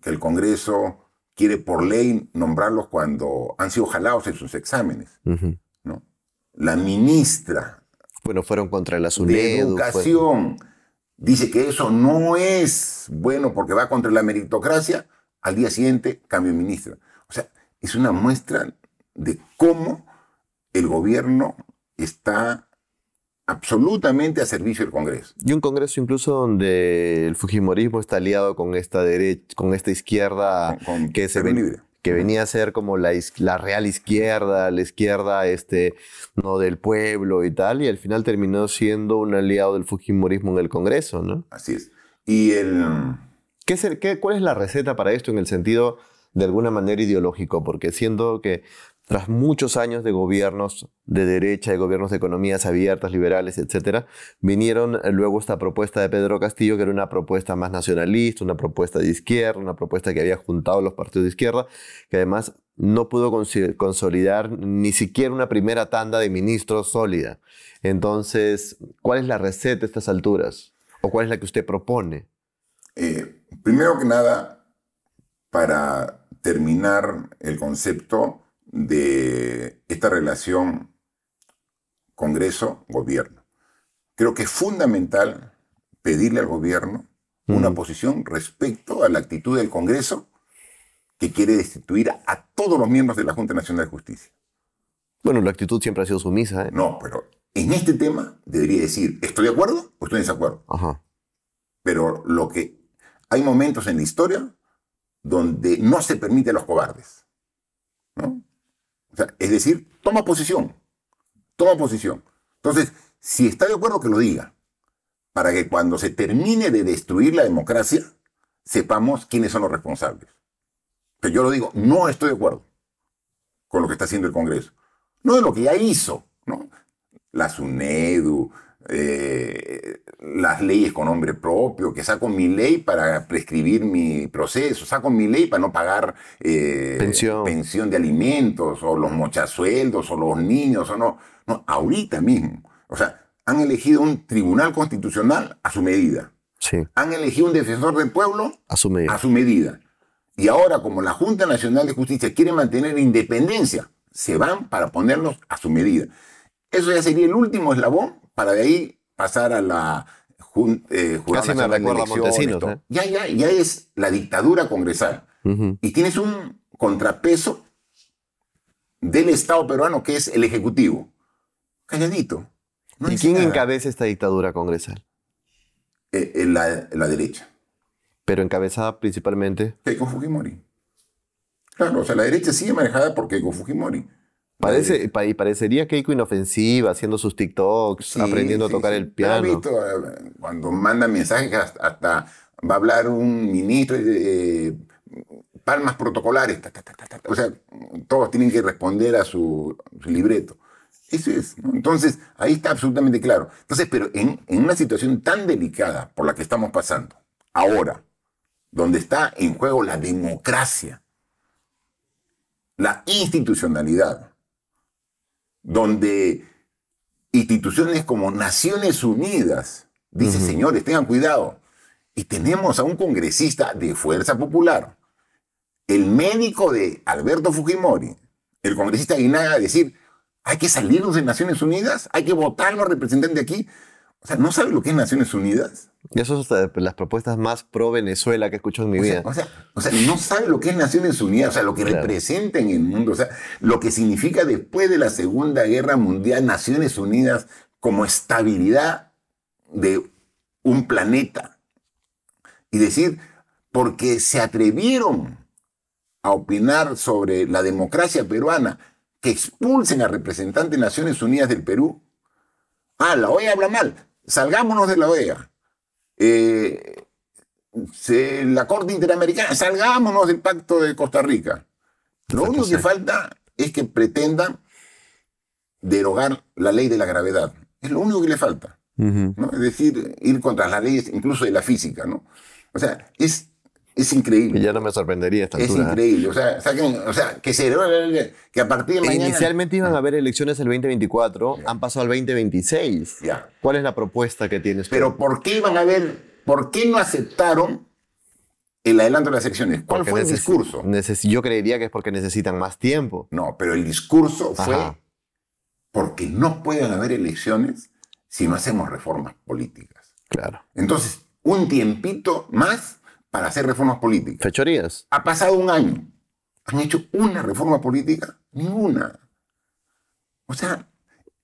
el Congreso quiere por ley nombrarlos cuando han sido jalados en sus exámenes. ¿no? La ministra bueno, fueron contra la de Educación dice que eso no es bueno porque va contra la meritocracia. Al día siguiente, cambio de ministra. O sea, es una muestra de cómo el gobierno está absolutamente a servicio del Congreso. Y un Congreso incluso donde el Fujimorismo está aliado con esta derecha, con esta izquierda que se que venía a ser como la, la, real izquierda, la izquierda este no del pueblo y tal, y al final terminó siendo un aliado del Fujimorismo en el Congreso, ¿no? Así es. Y el ¿Qué cuál es la receta para esto en el sentido de alguna manera ideológico, porque siento que tras muchos años de gobiernos de derecha, de gobiernos de economías abiertas, liberales, etc., vinieron eh, luego esta propuesta de Pedro Castillo, que era una propuesta más nacionalista, una propuesta de izquierda, una propuesta que había juntado los partidos de izquierda, que además no pudo consolidar ni siquiera una primera tanda de ministros sólida. Entonces, ¿cuál es la receta a estas alturas? ¿O cuál es la que usted propone? Eh, primero que nada, para terminar el concepto, de esta relación Congreso-Gobierno. Creo que es fundamental pedirle al Gobierno una posición respecto a la actitud del Congreso que quiere destituir a todos los miembros de la Junta Nacional de Justicia. Bueno, la actitud siempre ha sido sumisa. ¿eh? No, pero en este tema debería decir, ¿estoy de acuerdo o estoy en desacuerdo? Ajá. Pero lo que hay momentos en la historia donde no se permite los cobardes. ¿no? es decir, toma posición. Toma posición. Entonces, si está de acuerdo, que lo diga. Para que cuando se termine de destruir la democracia, sepamos quiénes son los responsables. Pero yo lo digo, no estoy de acuerdo con lo que está haciendo el Congreso. No de lo que ya hizo, ¿no? La SUNEDU, eh, las leyes con nombre propio, que saco mi ley para prescribir mi proceso, saco mi ley para no pagar eh, pensión. de alimentos, o los mochasueldos, o los niños, o no. No, ahorita mismo. O sea, han elegido un tribunal constitucional a su medida. Han elegido un defensor del pueblo a su medida. A su medida. Y ahora, como la Junta Nacional de Justicia quiere mantener independencia, se van para ponernos a su medida. Eso ya sería el último eslabón para de ahí pasar a la jun, eh, ¿eh? Ya, ya, ya es la dictadura congresal. Y tienes un contrapeso del Estado peruano que es el Ejecutivo. Calladito. ¿Y quién encabeza esta dictadura congresal? Eh, eh, la, la, derecha. Pero encabezada principalmente. Keiko Fujimori. Claro, o sea, la derecha sigue manejada por Keiko Fujimori. Parece, y parecería Keiko inofensiva, haciendo sus TikToks, aprendiendo a tocar el piano. Eh, cuando manda mensajes, hasta, va a hablar un ministro, eh, palmas protocolares. o sea, todos tienen que responder a su, libreto. Eso es. Entonces, ahí está absolutamente claro. Entonces, pero en una situación tan delicada por la que estamos pasando, ahora, donde está en juego la democracia, la institucionalidad, donde instituciones como Naciones Unidas dice, señores, tengan cuidado. Y tenemos a un congresista de Fuerza Popular, el médico de Alberto Fujimori, el congresista Guinaga, decir, hay que salirnos de Naciones Unidas, hay que votar los representantes aquí. O sea, ¿no sabe lo que es Naciones Unidas? Eso es las propuestas más pro Venezuela que he escuchado en mi vida. o, sea, no sabe lo que es Naciones Unidas, o sea, lo que representa en el mundo, o sea, lo que significa después de la Segunda Guerra Mundial Naciones Unidas como estabilidad de un planeta. Y decir, porque se atrevieron a opinar sobre la democracia peruana, que expulsen a representantes de Naciones Unidas del Perú. Ah, la OEA habla mal salgámonos de la OEA. Eh, la Corte Interamericana, salgámonos del Pacto de Costa Rica. Lo único que falta es que pretenda derogar la ley de la gravedad. Es lo único que le falta. Es decir, ir contra las leyes incluso de la física. ¿no? O sea, es es increíble. ya no me sorprendería esta altura. Es ¿eh? increíble. O sea, o sea que se que a partir mañana... Inicialmente iban a haber elecciones el 2024, han pasado al 2026. Ya. ¿Cuál es la propuesta que tienes? Pero ¿por qué iban a haber, por qué no aceptaron el adelanto de las elecciones? ¿Cuál fue el discurso? Yo creería que es porque necesitan más tiempo. No, pero el discurso fue porque no pueden haber elecciones si no hacemos reformas políticas. Claro. Entonces, un tiempito más para hacer reformas políticas. Fechorías. Ha pasado un año. ¿Han hecho una reforma política? Ninguna. O sea,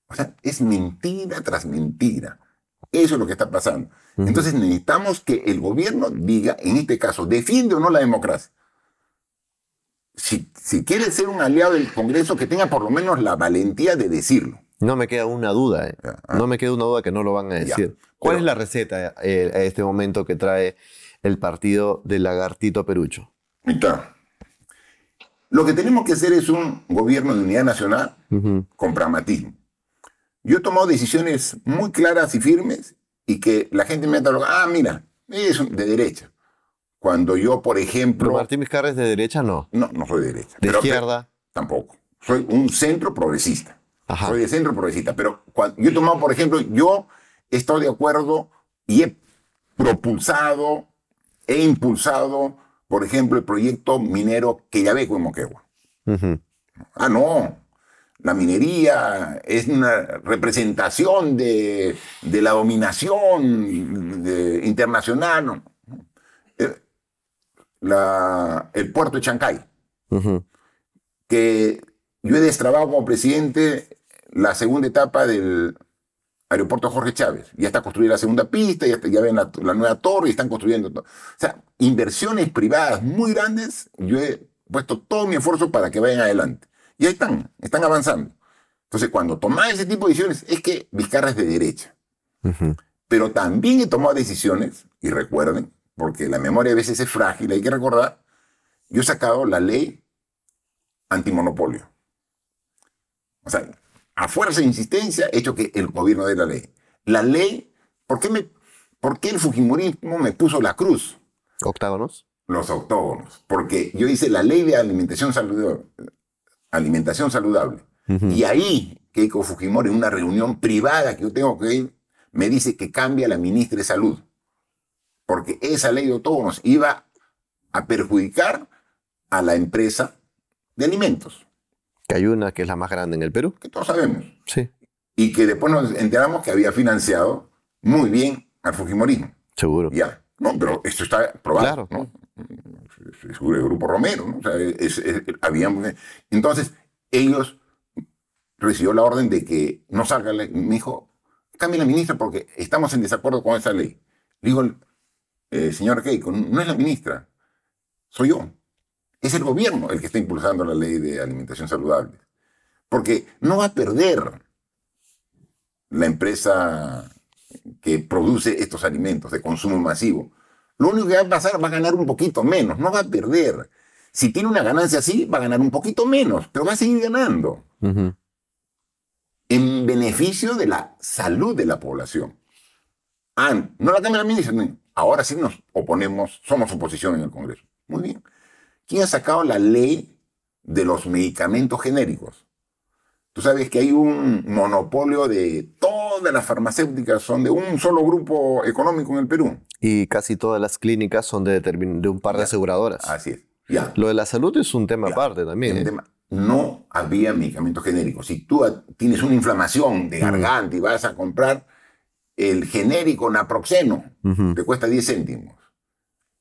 o sea es mentira tras mentira. Eso es lo que está pasando. Entonces necesitamos que el gobierno diga, en este caso, defiende o no la democracia. Si, quiere ser un aliado del Congreso, que tenga por lo menos la valentía de decirlo. No me queda una duda, eh. ah, ah. no me queda una duda que no lo van a decir. ¿Cuál es la receta eh, a este momento que trae el partido de lagartito perucho. Lo que tenemos que hacer es un gobierno de unidad nacional con pragmatismo. Yo he tomado decisiones muy claras y firmes y que la gente me ha dado, ah, mira, es de derecha. Cuando yo, por ejemplo... Martín Vizcarra es de derecha, no. No, no soy de derecha. ¿De izquierda? tampoco. Soy un centro progresista. Soy de centro progresista. Pero cuando, yo he tomado, por ejemplo, yo he estado de acuerdo y he propulsado he impulsado, por ejemplo, el proyecto minero que ya en Moquegua. Ah, no. La minería es una representación de, la dominación internacional. Eh, el puerto de Chancay, que yo he destrabado como presidente la segunda etapa del, Aeropuerto Jorge Chávez. Ya está construida la segunda pista, ya, ven la, nueva torre y están construyendo O sea, inversiones privadas muy grandes, yo he puesto todo mi esfuerzo para que vayan adelante. Y ahí están, están avanzando. Entonces, cuando toma ese tipo de decisiones, es que Vizcarra es de derecha. Pero también he tomado decisiones, y recuerden, porque la memoria a veces es frágil, hay que recordar, yo he sacado la ley antimonopolio. O sea, a fuerza de insistencia, hecho que el gobierno dé la ley. La ley, ¿por qué, me, qué el Fujimorismo me puso la cruz? Octágonos. Los octógonos. Porque yo hice la ley de alimentación saludable. Alimentación saludable. Y ahí, Keiko Fujimori, en una reunión privada que yo tengo que ir, me dice que cambia la ministra de Salud. Porque esa ley de octógonos iba a perjudicar a la empresa de alimentos. Que hay una que es la más grande en el Perú. Que todos sabemos. Sí. Y que después nos enteramos que había financiado muy bien al Fujimorismo. Seguro. Ya. No, pero esto está probado. Claro. Seguro el Grupo Romero. ¿no? O Entonces, ellos recibió la orden de que no salga la ley. Me dijo, cambie la ministra porque estamos en desacuerdo con esa ley. Le digo, eh, señor Keiko, no es la ministra, soy yo es el gobierno el que está impulsando la ley de alimentación saludable. Porque no va a perder la empresa que produce estos alimentos de consumo masivo. Lo único que va a pasar va a ganar un poquito menos, no va a perder. Si tiene una ganancia así, va a ganar un poquito menos, pero va a seguir ganando. En beneficio de la salud de la población. Ah, no la Cámara de ahora sí nos oponemos, somos oposición en el Congreso. Muy bien. ¿Quién ha sacado la ley de los medicamentos genéricos? Tú sabes que hay un monopolio de todas las farmacéuticas, son de un solo grupo económico en el Perú. Y casi todas las clínicas son de, de un par de aseguradoras. Así es. Ya. Lo de la salud es un tema aparte también. ¿eh? No había medicamentos genéricos. Si tú tienes una inflamación de mm. garganta y vas a comprar el genérico naproxeno, te cuesta 10 céntimos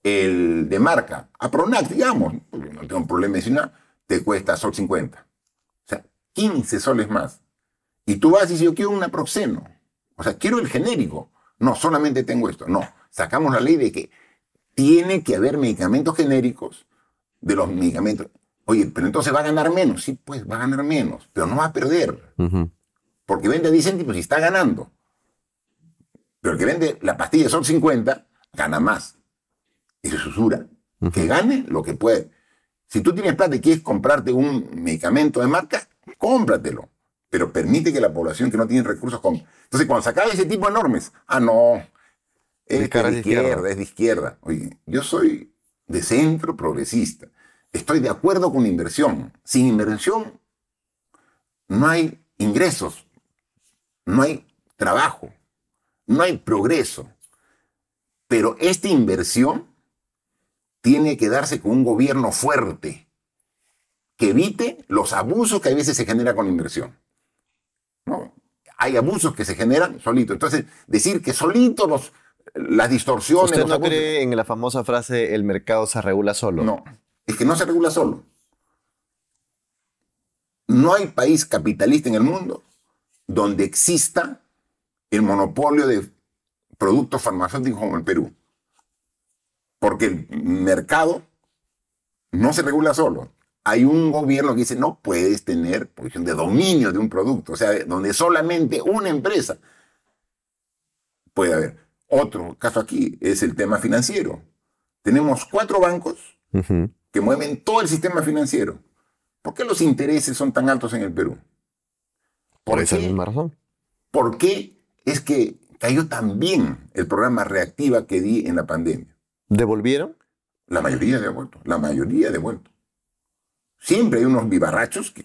el de marca, Apronax, digamos, no tengo un problema de decir nada, te cuesta sol 50. O sea, 15 soles más. Y tú vas y dices, yo quiero un aproxeno. O sea, quiero el genérico. No, solamente tengo esto. No, sacamos la ley de que tiene que haber medicamentos genéricos de los medicamentos. Oye, pero entonces va a ganar menos. Sí, pues va a ganar menos, pero no va a perder. Porque vende a 10 céntimos y está ganando. Pero el que vende la pastilla son 50, gana más y se susura. Que gane lo que puede. Si tú tienes plata y quieres comprarte un medicamento de marca, cómpratelo. Pero permite que la población que no tiene recursos con Entonces, cuando se acaba ese tipo enormes, ah, no, es de, este, izquierda, es de izquierda. Oye, yo soy de centro progresista. Estoy de acuerdo con inversión. Sin inversión no hay ingresos, no hay trabajo, no hay progreso. Pero esta inversión tiene que darse con un gobierno fuerte que evite los abusos que a veces se genera con inversión. ¿No? Hay abusos que se generan solito. Entonces, decir que solito los, las distorsiones... ¿Usted no cree en la famosa frase el mercado se regula solo? No, es que no se regula solo. No hay país capitalista en el mundo donde exista el monopolio de productos farmacéuticos como el Perú porque el mercado no se regula solo. Hay un gobierno que dice, no puedes tener posición de dominio de un producto, o sea, donde solamente una empresa puede haber. Otro caso aquí es el tema financiero. Tenemos cuatro bancos que mueven todo el sistema financiero. ¿Por qué los intereses son tan altos en el Perú? Por, ¿Por esa misma razón. ¿Por qué es que cayó tan bien el programa Reactiva que di en la pandemia? ¿Devolvieron? La mayoría de vuelto, la mayoría de devuelto. Siempre hay unos vivarrachos que,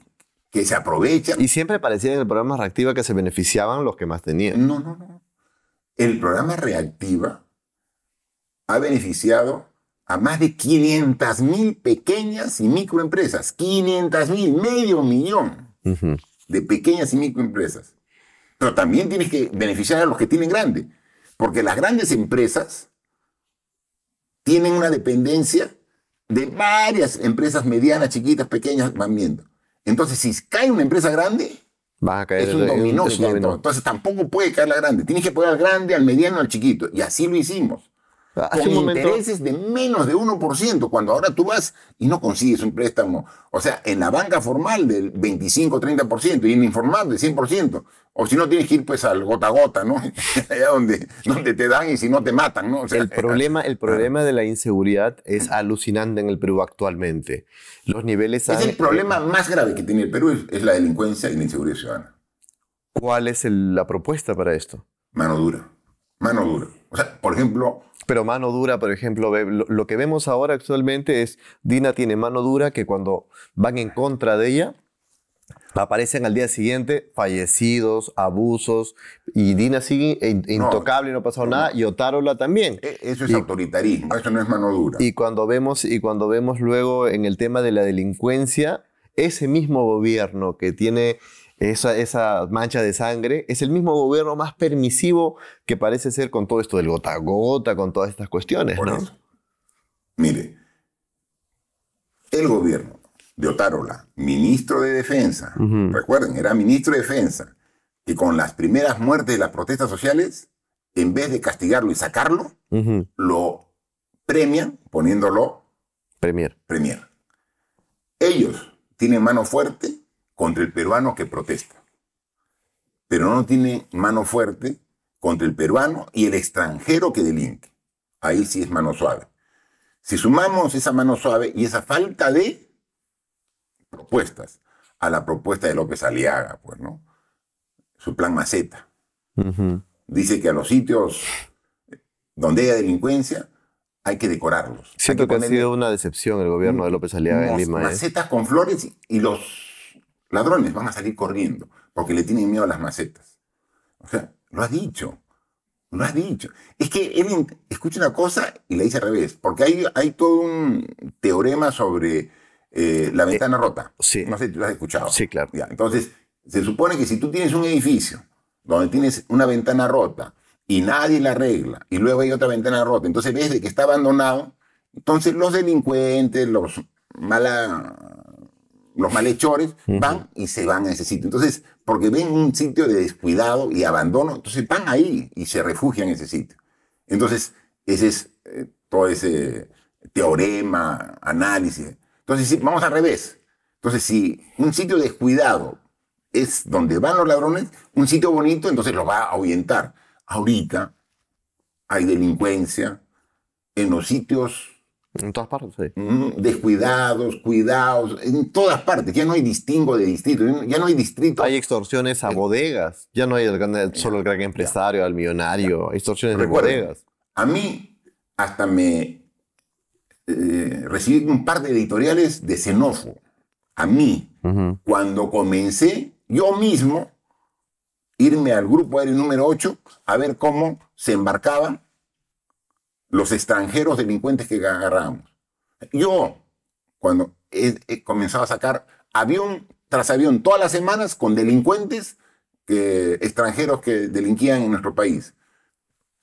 se aprovechan. Y siempre parecía en el programa Reactiva que se beneficiaban los que más tenían. No, no, no. El programa Reactiva ha beneficiado a más de 500.000 pequeñas y microempresas. 500.000, medio millón de pequeñas y microempresas. Pero también tienes que beneficiar a los que tienen grande. Porque las grandes empresas tienen una dependencia de varias empresas medianas, chiquitas, pequeñas, van viendo. Entonces, si cae una empresa grande, Va a caer, es un dominó. Entonces, tampoco puede caer la grande. Tienes que poner al grande, al mediano, al chiquito. Y así lo hicimos con intereses de menos de 1%, cuando ahora tú vas y no consigues un préstamo, o sea, en la banca formal del 25-30% y en informal del 100%, o si no tienes que ir pues al gota a gota, ¿no? *laughs* Allá donde, donde te dan y si no te matan, ¿no? el *laughs* problema, el problema de la inseguridad es alucinante en el Perú actualmente. Los niveles... Es el eh, problema más grave que tiene el Perú, es, la delincuencia y la inseguridad ciudadana. ¿Cuál es la propuesta para esto? Mano dura, mano dura. O sea, por ejemplo, pero mano dura, por ejemplo, lo que vemos ahora actualmente es Dina tiene mano dura que cuando van en contra de ella, aparecen al día siguiente fallecidos, abusos, y Dina sigue intocable, no, ha pasado nada, y Otárola también. E, eso es autoritarismo, eso no es mano dura. Y cuando, vemos, y cuando vemos luego en el tema de la delincuencia, ese mismo gobierno que tiene esa, mancha de sangre, es el mismo gobierno más permisivo que parece ser con todo esto del gota a gota, con todas estas cuestiones, Mire, el gobierno de Otárola, ministro de Defensa, recuerden, era ministro de Defensa, que con las primeras muertes de las protestas sociales, en vez de castigarlo y sacarlo, lo premia poniéndolo Premier. Premier. Ellos tienen mano fuerte contra el peruano que protesta. Pero no tiene mano fuerte contra el peruano y el extranjero que delinque. Ahí sí es mano suave. Si sumamos esa mano suave y esa falta de propuestas a la propuesta de López Aliaga, pues, ¿no? Su plan maceta. Dice que a los sitios donde haya delincuencia hay que decorarlos. Siento que, ha sido una decepción el gobierno de López Aliaga en Lima. ¿eh? Macetas con flores y los Ladrones van a salir corriendo porque le tienen miedo a las macetas. O sea, lo has dicho. Lo has dicho. Es que él escucha una cosa y la dice al revés, porque hay, hay todo un teorema sobre eh, la eh, ventana rota. Sí. No sé si lo has escuchado. Sí, claro. entonces, se supone que si tú tienes un edificio donde tienes una ventana rota y nadie la arregla, y luego hay otra ventana rota, entonces ves de que está abandonado, entonces los delincuentes, los mala los malhechores van y se van a ese sitio. Entonces, porque ven un sitio de descuidado y abandono, entonces van ahí y se refugian en ese sitio. Entonces, ese es eh, todo ese teorema, análisis. Entonces, vamos al revés. Entonces, si un sitio descuidado es donde van los ladrones, un sitio bonito, entonces lo va a ahuyentar. Ahorita hay delincuencia en los sitios en todas partes, sí. Mm, descuidados, cuidados, en todas partes. Ya no hay distingo de distrito, ya no hay distrito. Hay extorsiones a eh, bodegas, ya no hay solo el gran empresario, al millonario, extorsiones de bodegas. A mí hasta me eh, recibí un par de editoriales de xenófobo. A mí, cuando comencé yo mismo irme al grupo aéreo número 8 a ver cómo se embarcaba los extranjeros delincuentes que agarramos. Yo, cuando he, comenzado a sacar avión tras avión todas las semanas con delincuentes que, extranjeros que delinquían en nuestro país.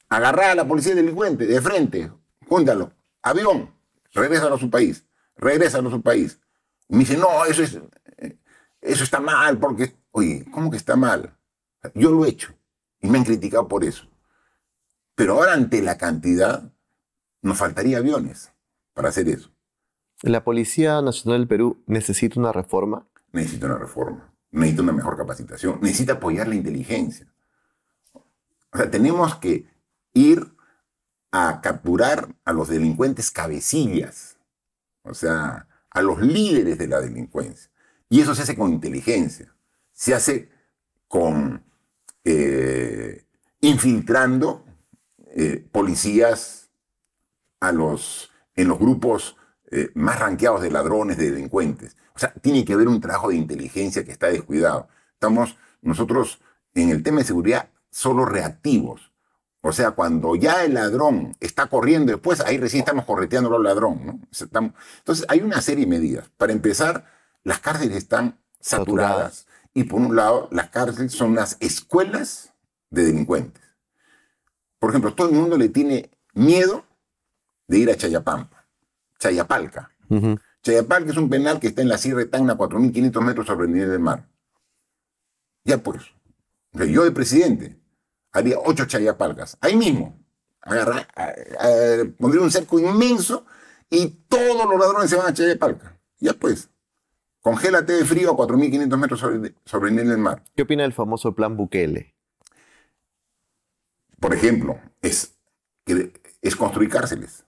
Agarrar a la policía delincuente de frente, júntalo, avión, regrésalo a su país, regrésalo a su país. Me dicen, no, eso, es, eh, eso está mal, porque, oye, ¿cómo que está mal? Yo lo he hecho y me han criticado por eso. Pero ahora ante la cantidad, nos faltaría aviones para hacer eso. ¿La Policía Nacional del Perú necesita una reforma? Necesita una reforma. Necesita una mejor capacitación. Necesita apoyar la inteligencia. O sea, tenemos que ir a capturar a los delincuentes cabecillas. O sea, a los líderes de la delincuencia. Y eso se hace con inteligencia. Se hace con eh, infiltrando eh, policías los, en los grupos eh, más ranqueados de ladrones, de delincuentes. O sea, tiene que haber un trabajo de inteligencia que está descuidado. Estamos nosotros en el tema de seguridad solo reactivos. O sea, cuando ya el ladrón está corriendo después, ahí recién estamos correteando al ladrón. Entonces, hay una serie de medidas. Para empezar, las cárceles están saturadas. saturadas. Y por un lado, las cárceles son las escuelas de delincuentes. Por ejemplo, todo el mundo le tiene miedo de ir a Chayapampa, Chayapalca. Chayapalca es un penal que está en la Sierra de Tacna, 4.500 metros sobre el nivel del mar. Ya pues, yo de presidente haría ocho Chayapalcas, ahí mismo. Agarra, pondría un cerco inmenso y todos los ladrones se van a Chayapalca. Ya pues, congélate de frío a 4.500 metros sobre, el nivel del mar. ¿Qué opina del famoso plan Bukele? Por ejemplo, es, es construir cárceles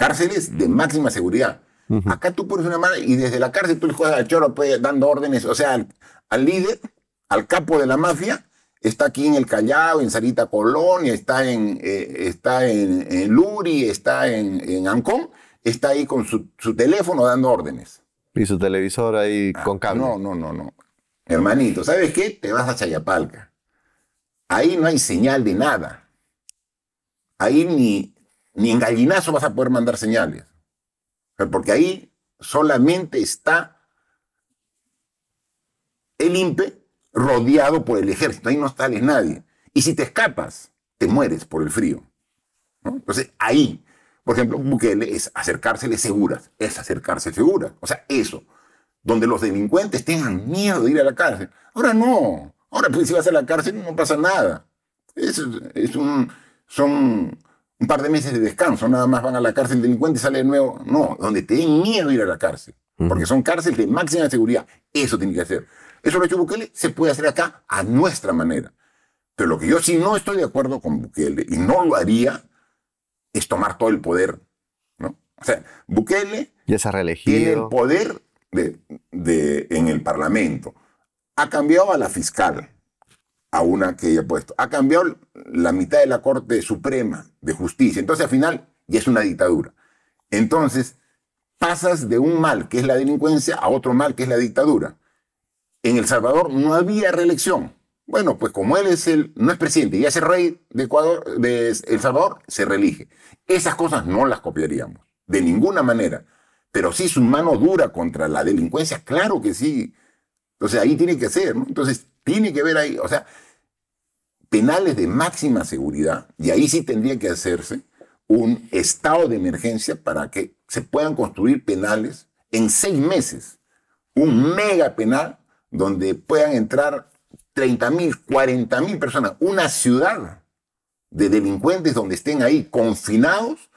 cárceles de máxima seguridad. Acá tú pones una mano y desde la cárcel tú le juegas al choro pues, dando órdenes, o sea, al, líder, al capo de la mafia, está aquí en el Callao, en Sarita Colonia, está en, eh, está en, Luri, está en, en Ancón, está ahí con su, teléfono dando órdenes. Y su televisor ahí ah, con cable. No, no, no, no. Hermanito, ¿sabes qué? Te vas a Chayapalca. Ahí no hay señal de nada. Ahí ni, ni en gallinazo vas a poder mandar señales. Porque ahí solamente está el INPE rodeado por el ejército. Ahí no sale nadie. Y si te escapas, te mueres por el frío. Entonces, ahí, por ejemplo, Bukele es acercársele seguras. Es acercarse seguras. O sea, eso. Donde los delincuentes tengan miedo de ir a la cárcel. Ahora no. Ahora, pues, si vas a la cárcel, no pasa nada. Es, es un, son un par de meses de descanso, nada más van a la cárcel delincuente y sale de nuevo. No, donde te den miedo ir a la cárcel, porque son cárceles de máxima seguridad. Eso tiene que hacer. Eso lo ha hecho Bukele, se puede hacer acá a nuestra manera. Pero lo que yo sí si no estoy de acuerdo con Bukele y no lo haría es tomar todo el poder. ¿no? O sea, Bukele ya se ha tiene el poder de, en el Parlamento. Ha cambiado a la fiscal a una que haya puesto. Ha cambiado la mitad de la Corte Suprema de Justicia. Entonces, al final, ya es una dictadura. Entonces, pasas de un mal, que es la delincuencia, a otro mal, que es la dictadura. En El Salvador no había reelección. Bueno, pues como él es el, no es presidente y es rey de Ecuador, de El Salvador, se reelige. Esas cosas no las copiaríamos, de ninguna manera. Pero si su mano dura contra la delincuencia, claro que sí. Entonces ahí tiene que ser, ¿no? Entonces tiene que ver ahí, o sea, penales de máxima seguridad, y ahí sí tendría que hacerse un estado de emergencia para que se puedan construir penales en seis meses. Un mega penal donde puedan entrar 30 mil, mil personas, una ciudad de delincuentes donde estén ahí confinados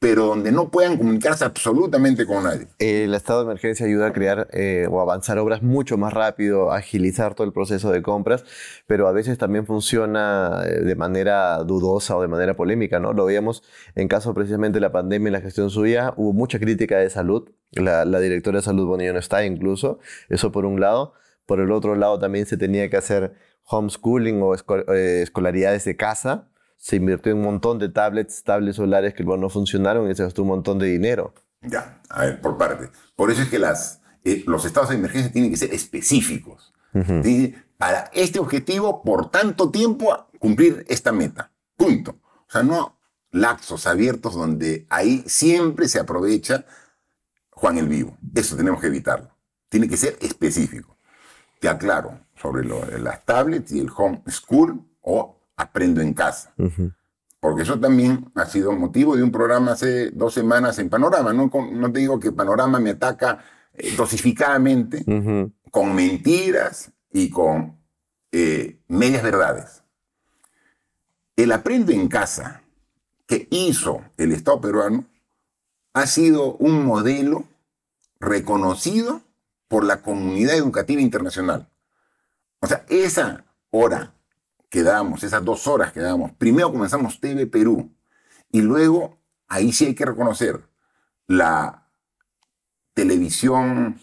pero donde no puedan comunicarse absolutamente con nadie. El estado de emergencia ayuda a crear eh, o avanzar obras mucho más rápido, agilizar todo el proceso de compras, pero a veces también funciona eh, de manera dudosa o de manera polémica, ¿no? Lo veíamos en caso precisamente de la pandemia y la gestión suya, hubo mucha crítica de salud, la, directora de salud Bonilla no está incluso, eso por un lado, por el otro lado también se tenía que hacer homeschooling o eh, escolaridades de casa, se invirtió en un montón de tablets, tablets solares que luego no funcionaron y se gastó un montón de dinero. Ya, a ver, por parte. Por eso es que las, eh, los estados de emergencia tienen que ser específicos. Para este objetivo, por tanto tiempo, cumplir esta meta. Punto. O sea, no laxos, abiertos, donde ahí siempre se aprovecha Juan el Vivo. Eso tenemos que evitarlo. Tiene que ser específico. Te aclaro sobre las tablets y el home school o aprendo en casa. Porque eso también ha sido motivo de un programa hace dos semanas en Panorama. No, te digo que Panorama me ataca dosificadamente, eh, con mentiras y con eh, medias verdades. El aprendo en casa que hizo el Estado peruano ha sido un modelo reconocido por la comunidad educativa internacional. O sea, esa hora quedamos esas dos horas que dábamos, primero comenzamos TV Perú y luego ahí sí hay que reconocer la televisión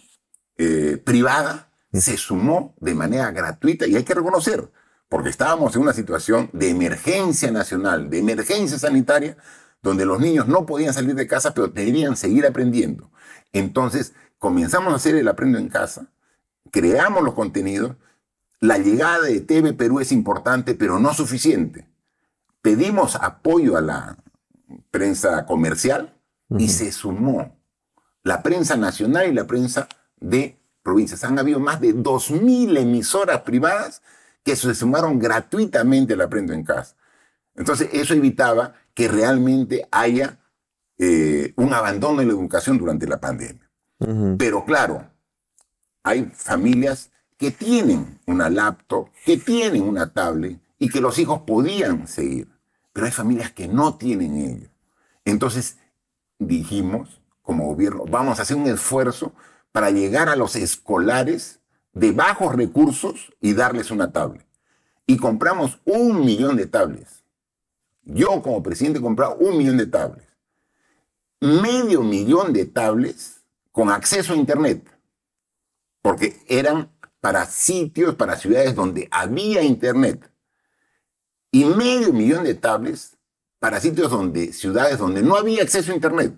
eh, privada mm. se sumó de manera gratuita y hay que reconocer, porque estábamos en una situación de emergencia nacional, de emergencia sanitaria, donde los niños no podían salir de casa, pero deberían seguir aprendiendo. Entonces, comenzamos a hacer el aprendo en casa, creamos los contenidos la llegada de TV Perú es importante, pero no suficiente. Pedimos apoyo a la prensa comercial y se sumó la prensa nacional y la prensa de provincias. Han habido más de 2.000 emisoras privadas que se sumaron gratuitamente a la prensa en casa. Entonces, eso evitaba que realmente haya eh, un abandono en la educación durante la pandemia. Pero claro, hay familias que tienen una laptop, que tienen una tablet y que los hijos podían seguir. Pero hay familias que no tienen ello. Entonces dijimos, como gobierno, vamos a hacer un esfuerzo para llegar a los escolares de bajos recursos y darles una tablet. Y compramos un millón de tablets. Yo como presidente comprado un millón de tablets. Medio millón de tablets con acceso a Internet. Porque eran para sitios, para ciudades donde había internet. Y medio millón de tablets para sitios donde, ciudades donde no había acceso a internet.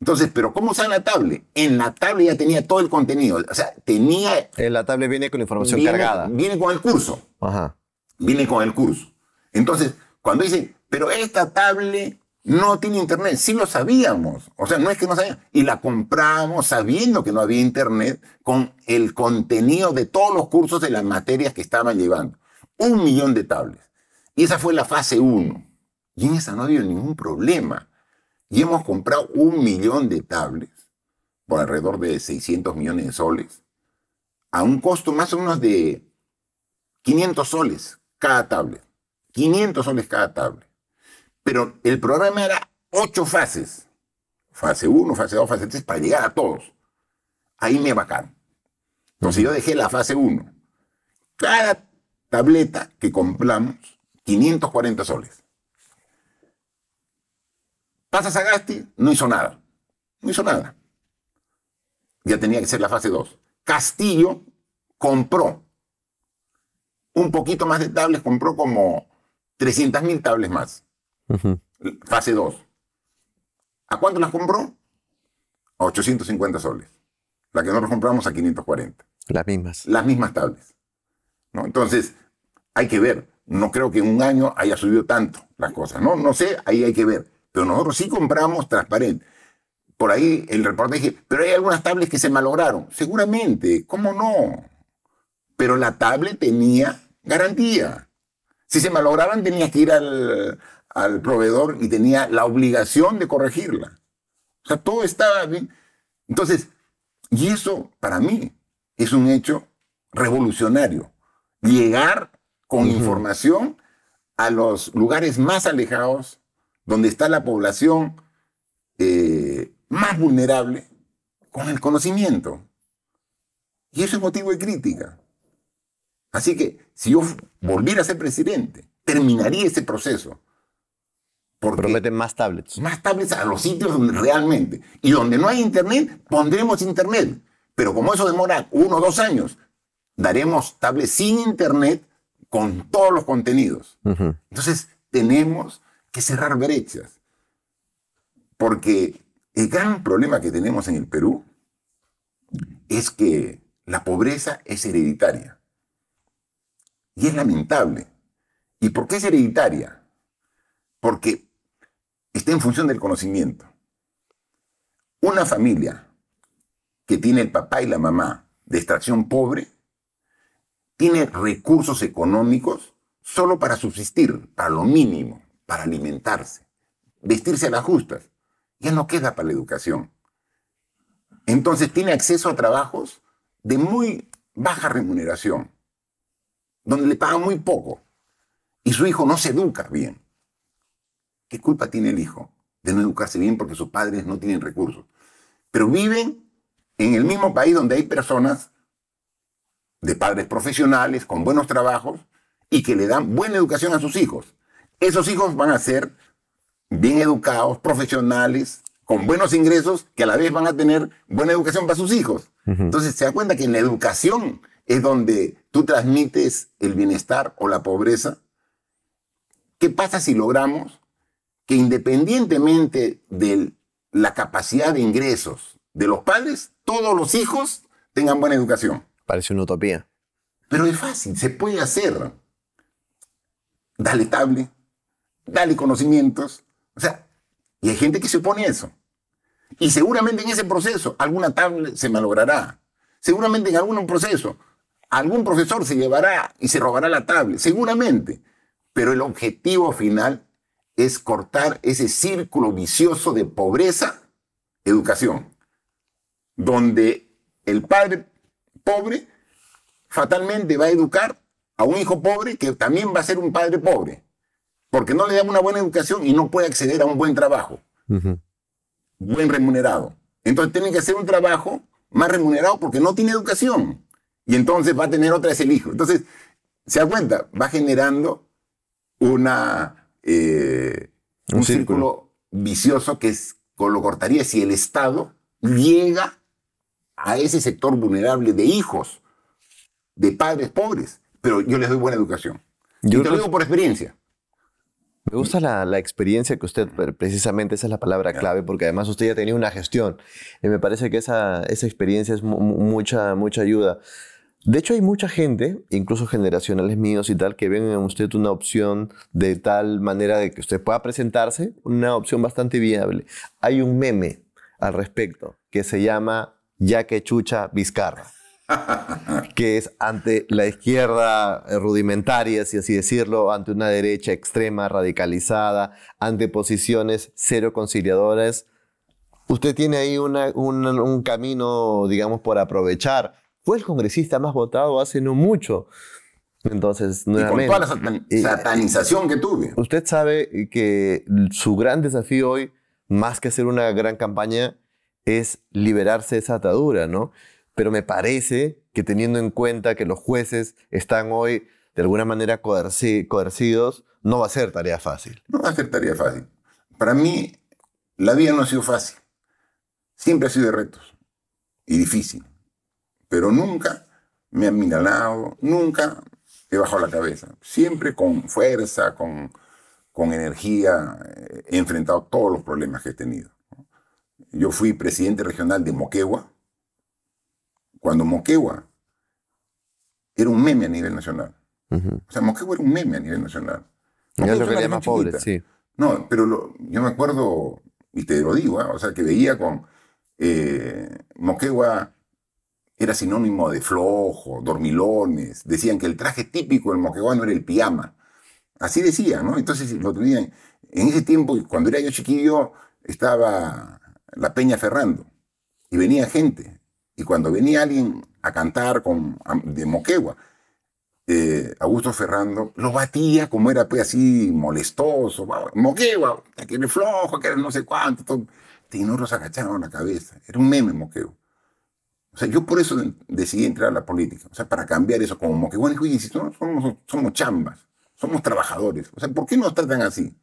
Entonces, pero ¿cómo usan la tablet? En la tablet ya tenía todo el contenido. O sea, tenía... Eh, la tablet viene con información cargada. Viene con el curso. Ajá. Viene con el curso. Entonces, cuando dicen, pero esta tablet no tiene internet. Sí lo sabíamos. O sea, no es que no sabíamos. Y la compramos sabiendo que no había internet con el contenido de todos los cursos de las materias que estaban llevando. Un millón de tablets. Y esa fue la fase 1. Y en esa no había ningún problema. Y hemos comprado un millón de tablets por alrededor de 600 millones de soles a un costo más o menos de 500 soles cada tablet. 500 soles cada tablet. Pero el programa era ocho fases. Fase 1, fase dos, fase tres, para llegar a todos. Ahí me vacaron. Entonces yo dejé la fase 1. Cada tableta que compramos, 540 soles. Pasas a Gasti, no hizo nada. No hizo nada. Ya tenía que ser la fase 2. Castillo compró un poquito más de tablets, compró como mil tablets más. Fase 2. ¿A cuánto las compró? A 850 soles. La que nosotros compramos a 540. Las mismas. Las mismas tablas. ¿no? Entonces, hay que ver. No creo que en un año haya subido tanto las cosas. No, no sé, ahí hay que ver. Pero nosotros sí compramos transparente. Por ahí el reporte dije pero hay algunas tablets que se malograron. Seguramente, ¿cómo no? Pero la tablet tenía garantía. Si se malograban, tenías que ir al, al proveedor y tenía la obligación de corregirla. O sea, todo estaba bien. Entonces, y eso para mí es un hecho revolucionario. Llegar con información a los lugares más alejados, donde está la población eh, más vulnerable, con el conocimiento. Y eso es motivo de crítica. Así que si yo volviera a ser presidente, terminaría ese proceso. Prometen más tablets. Más tablets a los sitios donde realmente. Y donde no hay internet, pondremos internet. Pero como eso demora uno o dos años, daremos tablets sin internet con todos los contenidos. Entonces, tenemos que cerrar brechas. Porque el gran problema que tenemos en el Perú es que la pobreza es hereditaria. Y es lamentable. ¿Y por qué es hereditaria? Porque está en función del conocimiento. Una familia que tiene el papá y la mamá de extracción pobre tiene recursos económicos solo para subsistir, para lo mínimo, para alimentarse, vestirse a las justas. Ya no queda para la educación. Entonces tiene acceso a trabajos de muy baja remuneración, donde le pagan muy poco y su hijo no se educa bien. ¿Qué culpa tiene el hijo de no educarse bien porque sus padres no tienen recursos? Pero viven en el mismo país donde hay personas de padres profesionales, con buenos trabajos, y que le dan buena educación a sus hijos. Esos hijos van a ser bien educados, profesionales, con buenos ingresos, que a la vez van a tener buena educación para sus hijos. Entonces se da cuenta que en la educación es donde tú transmites el bienestar o la pobreza. ¿Qué pasa si logramos que independientemente de la capacidad de ingresos de los padres, todos los hijos tengan buena educación. Parece una utopía. Pero es fácil, se puede hacer. Dale tablet, dale conocimientos. O sea, y hay gente que se opone a eso. Y seguramente en ese proceso alguna tablet se malogrará. Seguramente en algún proceso algún profesor se llevará y se robará la tablet. Seguramente. Pero el objetivo final es cortar ese círculo vicioso de pobreza, educación, donde el padre pobre fatalmente va a educar a un hijo pobre que también va a ser un padre pobre, porque no le da una buena educación y no puede acceder a un buen trabajo, buen remunerado. Entonces tiene que hacer un trabajo más remunerado porque no tiene educación y entonces va a tener otra vez el hijo. Entonces, se da cuenta, va generando una eh, un, círculo. vicioso que es, lo cortaría si el Estado llega a ese sector vulnerable de hijos, de padres pobres, pero yo les doy buena educación. Yo te lo digo por experiencia. Me gusta la, experiencia que usted, precisamente esa es la palabra clave, porque además usted ya tenía una gestión. Y me parece que esa, esa experiencia es mucha, mucha ayuda. De hecho, hay mucha gente, incluso generacionales míos y tal, que ven en usted una opción de tal manera de que usted pueda presentarse, una opción bastante viable. Hay un meme al respecto que se llama Ya que chucha Vizcarra, *laughs* que es ante la izquierda rudimentaria, si así decirlo, ante una derecha extrema, radicalizada, ante posiciones cero conciliadoras. Usted tiene ahí un camino, digamos, por aprovechar fue el congresista más votado hace no mucho. Entonces, nuevamente. Y con toda la eh, satanización que tuve. Usted sabe que su gran desafío hoy, más que hacer una gran campaña, es liberarse de esa atadura, ¿no? Pero me parece que teniendo en cuenta que los jueces están hoy de alguna manera coercidos, no va a ser tarea fácil. No va a ser tarea fácil. Para mí, la vida no ha sido fácil. Siempre ha sido de retos y difícil pero nunca me han minalado, nunca he bajado la cabeza. Siempre con fuerza, con, con energía, eh, he enfrentado todos los problemas que he tenido. Yo fui presidente regional de Moquegua, cuando Moquegua era un meme a nivel nacional. O sea, Moquegua era un meme a nivel nacional. yo lo más pobre, No, pero yo me acuerdo, y te lo digo, ¿ah? o sea, que veía con eh, Moquegua era sinónimo de flojo, dormilones. Decían que el traje típico del moquegano era el pijama. Así decía, ¿no? Entonces lo tenían. En ese tiempo, cuando era yo chiquillo, estaba la Peña Ferrando y venía gente. Y cuando venía alguien a cantar con, de Moquegua, eh, Augusto Ferrando lo batía como era pues así molestoso, Moquegua, que eres flojo, que eres no sé cuánto. Todo. Y no los agacharon la cabeza. Era un meme Moquegua. O sea, yo por eso decidí entrar a la política, o sea, para cambiar eso como que, bueno, ¿y somos, somos, somos chambas, somos trabajadores, o sea, ¿por qué nos tratan así?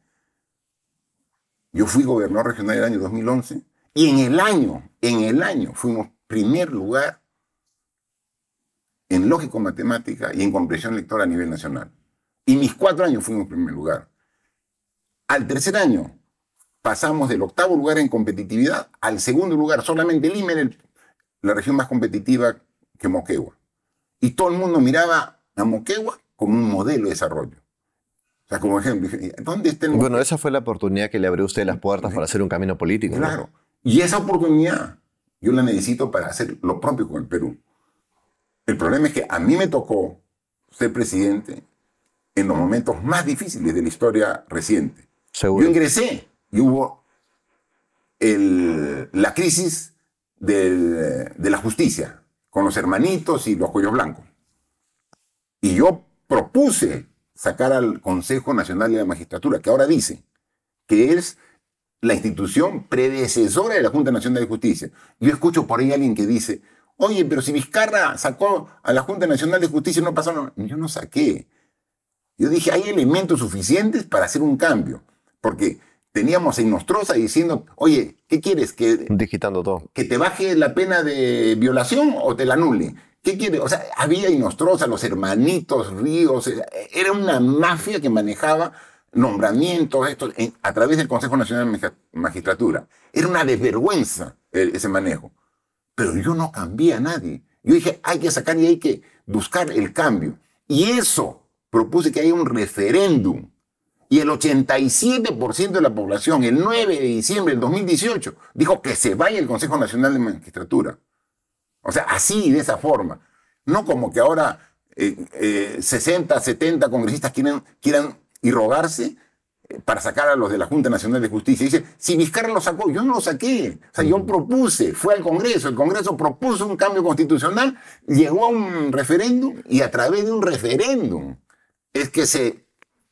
Yo fui gobernador regional el año 2011 y en el año, en el año, fuimos primer lugar en lógico-matemática y en comprensión lectora a nivel nacional. Y mis cuatro años fuimos primer lugar. Al tercer año pasamos del octavo lugar en competitividad al segundo lugar. Solamente Lima era el la región más competitiva que Moquegua. Y todo el mundo miraba a Moquegua como un modelo de desarrollo. O sea, como ejemplo, ¿dónde está Bueno, esa fue la oportunidad que le abrió usted las puertas para hacer un camino político. Claro. Y esa oportunidad yo la necesito para hacer lo propio con el Perú. El problema es que a mí me tocó ser presidente en los momentos más difíciles de la historia reciente. Yo ingresé y hubo el, la crisis de la justicia, con los hermanitos y los cuellos blancos. Y yo propuse sacar al Consejo Nacional de la Magistratura, que ahora dice que es la institución predecesora de la Junta Nacional de Justicia. Yo escucho por ahí a alguien que dice, oye, pero si Vizcarra sacó a la Junta Nacional de Justicia no pasó nada. Yo no saqué. Yo dije, hay elementos suficientes para hacer un cambio, porque teníamos a Inostrosa diciendo, oye, ¿qué quieres? Que, Digitando todo. ¿Que te baje la pena de violación o te la anule? ¿Qué quieres? O sea, había Inostrosa, los hermanitos Ríos, eh, era una mafia que manejaba nombramientos esto, a través del Consejo Nacional de Magistratura. Era una desvergüenza eh, ese manejo. Pero yo no cambié a nadie. Yo dije, hay que sacar y hay que buscar el cambio. Y eso propuse que haya un referéndum y el 87% de la población el 9 de diciembre del 2018 dijo que se vaya el Consejo Nacional de Magistratura. O sea, así, de esa forma. No como que ahora 60, eh, 70 eh, congresistas quieran, quieran irrogarse eh, para sacar a los de la Junta Nacional de Justicia. Dice, si Vizcarra lo sacó, yo no lo saqué. O sea, yo propuse, fue al Congreso, el Congreso propuso un cambio constitucional, llegó a un referéndum y a través de un referéndum es que se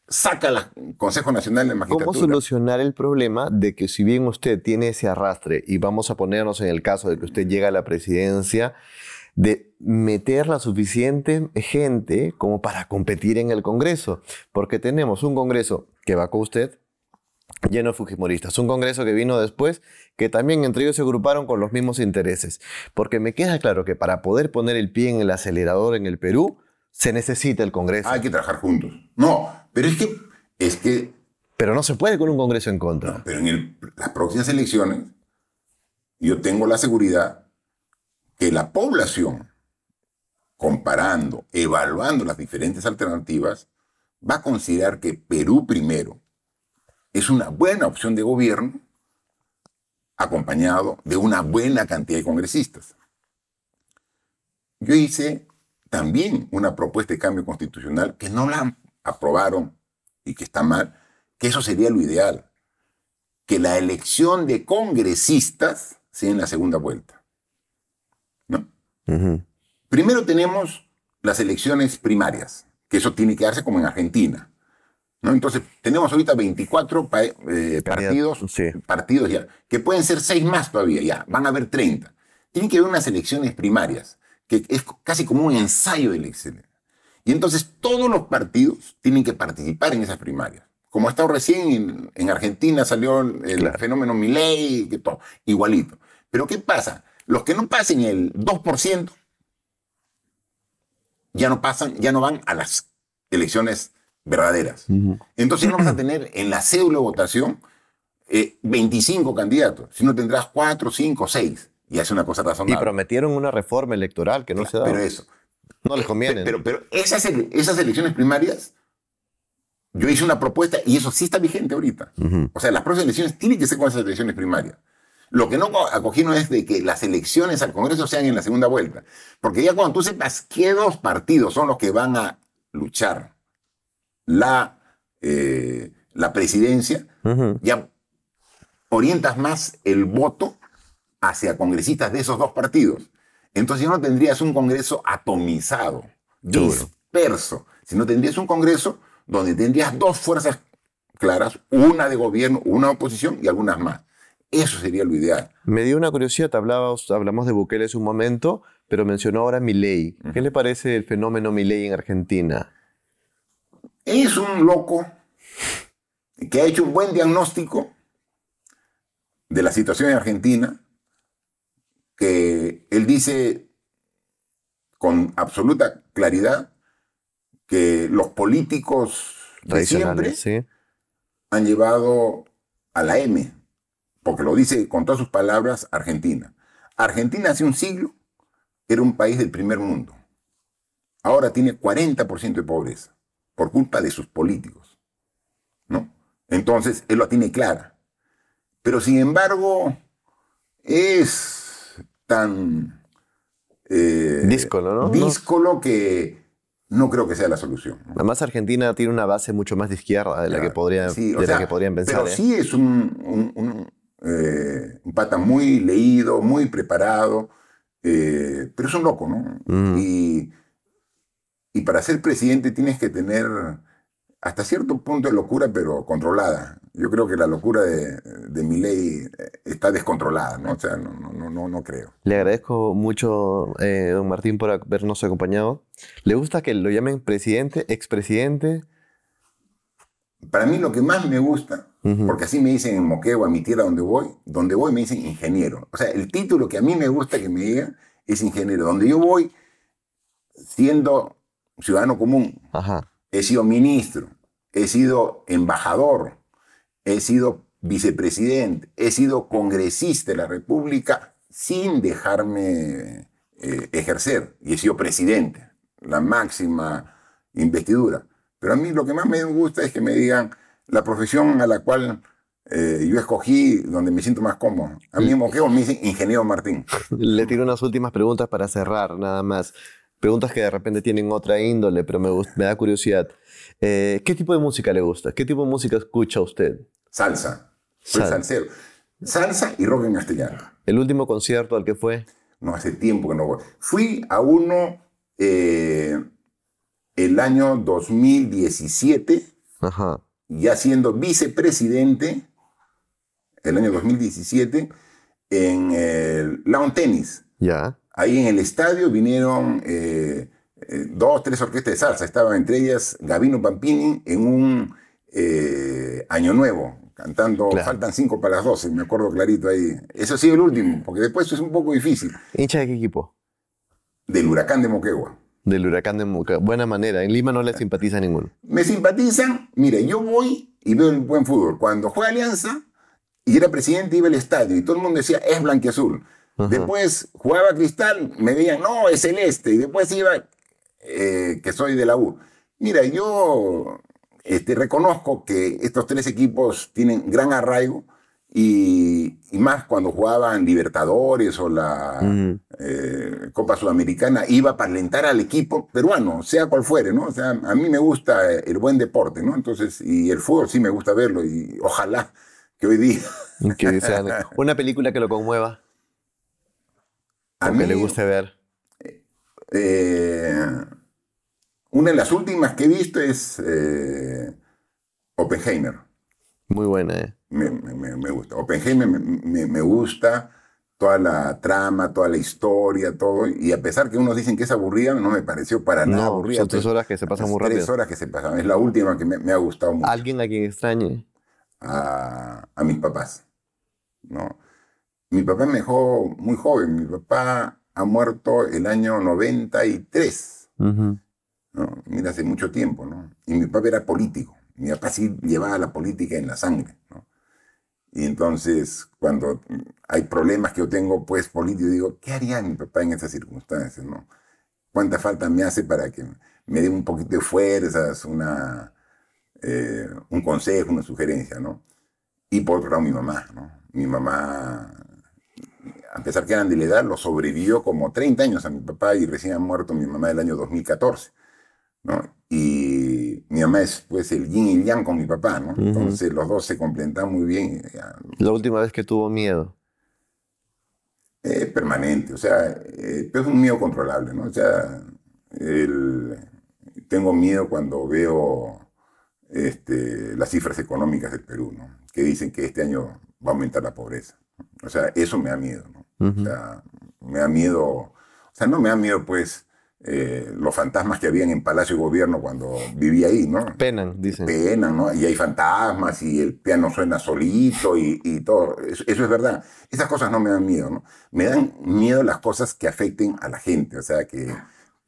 Sácala. Consejo Nacional de Magistratura. ¿Cómo solucionar el problema de que si bien usted tiene ese arrastre, y vamos a ponernos en el caso de que usted llega a la presidencia, de meter la suficiente gente como para competir en el Congreso? Porque tenemos un Congreso que va con usted, lleno de fujimoristas. Un congreso que vino después, que también entre ellos se agruparon con los mismos intereses. Porque me queda claro que para poder poner el pie en el acelerador en el Perú, se necesita el congreso. Hay que trabajar juntos. No, pero es que, es que... Pero no se puede con un Congreso en contra. pero en las próximas elecciones, yo tengo la seguridad que la población, comparando, evaluando las diferentes alternativas, va a considerar que Perú primero es una buena opción de gobierno acompañado de una buena cantidad de congresistas. Yo hice también una propuesta de cambio constitucional que no la, aprobaron y que está mal, que eso sería lo ideal, que la elección de congresistas sea en la segunda vuelta. ¿No? Primero tenemos las elecciones primarias, que eso tiene que darse como en Argentina. ¿no? Entonces, tenemos ahorita 24 eh, partidos, partidos ya, que pueden ser 6 más todavía, ya, van a haber 30. tienen que haber unas elecciones primarias, que es casi como un ensayo de elecciones. Y entonces todos los partidos tienen que participar en esas primarias. Como ha estado recién en, Argentina, salió el fenómeno Milley, que todo, igualito. Pero ¿qué pasa? Los que no pasen el 2% ya no pasan, ya no van a las elecciones verdaderas. Entonces no vas a tener en la cédula votación 25 eh, candidatos, sino tendrás 4, 5, 6. Y hace una cosa razonable. Y prometieron una reforma electoral que no se da. Pero eso. No les conviene. Pero, pero esas, esas elecciones primarias, yo hice una propuesta y eso sí está vigente ahorita. O sea, las próximas elecciones tienen que ser con esas elecciones primarias. Lo que no no es de que las elecciones al Congreso sean en la segunda vuelta. Porque ya cuando tú sepas qué dos partidos son los que van a luchar la, eh, la presidencia, ya orientas más el voto hacia congresistas de esos dos partidos entonces no tendrías un Congreso atomizado, disperso, no tendrías un Congreso donde tendrías dos fuerzas claras, una de gobierno, una oposición y algunas más. Eso sería lo ideal. Me dio una curiosidad, hablamos de Bukele hace un momento, pero mencionó ahora Milei. ¿Qué le parece el fenómeno Milei en Argentina? Es un loco que ha hecho un buen diagnóstico de la situación en Argentina, que él dice con absoluta claridad que los políticos de siempre han llevado a la M, porque lo dice con todas sus palabras Argentina. Argentina hace un siglo era un país del primer mundo. Ahora tiene 40% de pobreza por culpa de sus políticos. ¿no? Entonces, él lo tiene clara. Pero sin embargo, es tan... Eh, díscolo, ¿no? que no creo que sea la solución. Además, Argentina tiene una base mucho más de izquierda de la, que, podría, que podrían pensar. Pero ¿eh? sí es un, eh, un, pata muy leído, muy preparado, pero es un loco, ¿no? Mm. Y, y, para ser presidente tienes que tener hasta cierto punto de locura, pero controlada. Yo creo que la locura de, mi ley eh, está descontrolada, ¿no? O sea, no, no, no, no creo. Le agradezco mucho, eh, don Martín, por habernos acompañado. ¿Le gusta que lo llamen presidente, expresidente? Para mí lo que más me gusta, porque así me dicen en Moquegua, a mi tierra donde voy, donde voy me dicen ingeniero. O sea, el título que a mí me gusta que me diga es ingeniero. Donde yo voy, siendo ciudadano común, Ajá. He sido ministro, he sido embajador, he sido vicepresidente, he sido congresista de la República sin dejarme eh, ejercer y he sido presidente, la máxima investidura. Pero a mí lo que más me gusta es que me digan la profesión a la cual eh, yo escogí donde me siento más cómodo. A mí me dicen Ingeniero Martín. *laughs* Le tiro unas últimas preguntas para cerrar, nada más preguntas que de repente tienen otra índole, pero me, me da curiosidad. Eh, ¿Qué tipo de música le gusta? ¿Qué tipo de música escucha usted? Salsa. Soy salsero. Salsa y rock en castellano. ¿El último concierto al que fue? No, hace tiempo que no voy. Fui a uno eh, el año 2017, Ajá. ya siendo vicepresidente, el año 2017, en el lawn tennis. Ya. Ahí en el estadio vinieron eh, eh, dos, tres orquestas de salsa. Estaban entre ellas Gavino Pampini en un eh, Año Nuevo, cantando Faltan Cinco para las 12, me acuerdo clarito ahí. Eso ha sido el último, porque después es un poco difícil. ¿Hincha de qué equipo? Del Huracán de Moquegua. Del Huracán de Moquegua. Buena manera. En Lima no le ah. simpatiza ninguno. Me simpatizan. Mire, yo voy y veo el buen fútbol. Cuando juega Alianza y era presidente, iba al estadio y todo el mundo decía, es blanquiazul. Después jugaba Cristal, me decían, no, es este, Y después iba, eh, que soy de la U. Mira, yo este, reconozco que estos tres equipos tienen gran arraigo y, más cuando jugaban Libertadores o la eh, Copa Sudamericana, iba para alentar al equipo peruano, sea cual fuere, ¿no? O sea, a mí me gusta el buen deporte, ¿no? Entonces, y el fútbol sí me gusta verlo y ojalá que hoy día... que *laughs* una película que lo conmueva. A mí, me le gusta ver. Eh, una de las últimas que he visto es eh, Oppenheimer. Muy buena, ¿eh? Me, gusta. Oppenheimer me, me, gusta toda la trama, toda la historia, todo. Y a pesar que unos dicen que es aburrida, no me pareció para nada no, aburrida. Son tres horas que se pasan muy rápido. Tres horas que se pasan. Es la última que me, ha gustado mucho. ¿Alguien a quien extrañe? A, a mis papás, ¿no? Mi papá me dejó muy joven. Mi papá ha muerto el año 93. Mira, hace mucho tiempo, ¿no? Y mi papá era político. Mi papá sí llevaba la política en la sangre, ¿no? Y entonces, cuando hay problemas que yo tengo, pues, político, digo, ¿qué haría mi papá en esas circunstancias, no? ¿Cuánta falta me hace para que me dé un poquito de fuerzas, una, eh, un consejo, una sugerencia, no? Y por otro lado, mi mamá, ¿no? Mi mamá a pesar que eran de la edad, lo sobrevivió como 30 años a mi papá y recién ha muerto mi mamá el año 2014. Y mi mamá es pues el yin y el yang con mi papá, ¿no? Entonces los dos se complementan muy bien. Eh, ¿La última vez que tuvo miedo? Es eh, permanente, o sea, eh, es un miedo controlable, ¿no? O sea, tengo miedo cuando veo este, las cifras económicas del Perú, ¿no? Que dicen que este año va a aumentar la pobreza. O sea, eso me da miedo, ¿no? O sea, me da miedo, o sea, no me da miedo, pues, eh, los fantasmas que habían en Palacio y Gobierno cuando vivía ahí, ¿no? Penan, dicen. Penan, ¿no? Y hay fantasmas y el piano suena solito y, todo. Eso, es verdad. Esas cosas no me dan miedo, ¿no? Me dan miedo las cosas que afecten a la gente, o sea, que,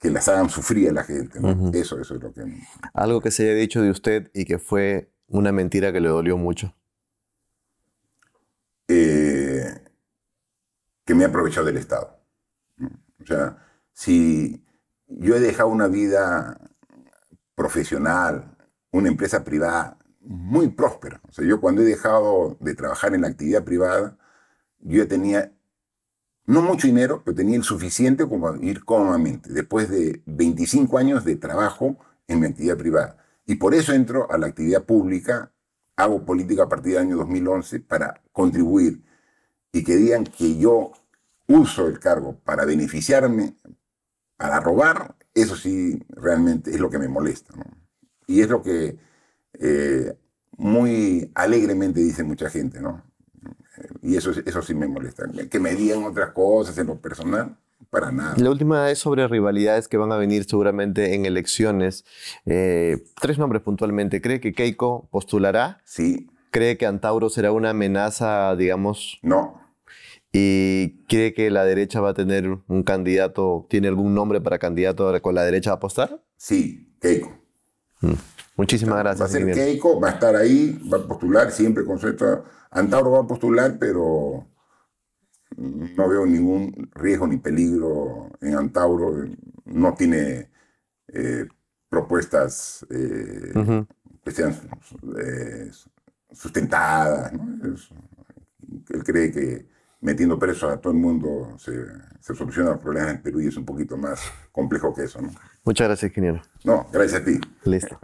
que las hagan sufrir a la gente, ¿no? Eso, eso es lo que... Algo que se haya dicho de usted y que fue una mentira que le dolió mucho. Eh, que me he aprovechado del Estado. O sea, si yo he dejado una vida profesional, una empresa privada muy próspera. O sea, yo cuando he dejado de trabajar en la actividad privada, yo tenía no mucho dinero, pero tenía el suficiente como vivir cómodamente, después de 25 años de trabajo en mi actividad privada. Y por eso entro a la actividad pública hago política a partir del año 2011 para contribuir y que digan que yo uso el cargo para beneficiarme, para robar, eso sí realmente es lo que me molesta. Y es lo que eh, muy alegremente dice mucha gente, ¿no? Y eso, eso sí me molesta. Que me digan otras cosas en lo personal, para nada. La última es sobre rivalidades que van a venir seguramente en elecciones. Eh, tres nombres puntualmente. ¿Cree que Keiko postulará? Sí. ¿Cree que Antauro será una amenaza, digamos? No. ¿Y cree que la derecha va a tener un candidato, tiene algún nombre para candidato con la derecha a apostar? Sí, Keiko. Mm. Muchísimas gracias. Va a ser Keiko, va a estar ahí, va a postular siempre con su... Antauro va a postular, pero no veo ningún riesgo ni peligro en Antauro, no tiene eh, propuestas eh, que sean eh, sustentadas. él cree que metiendo presos a todo el mundo se, se solucionan los problemas en Perú y es un poquito más complejo que eso. Muchas gracias, ingeniero. No, gracias a ti. Listo.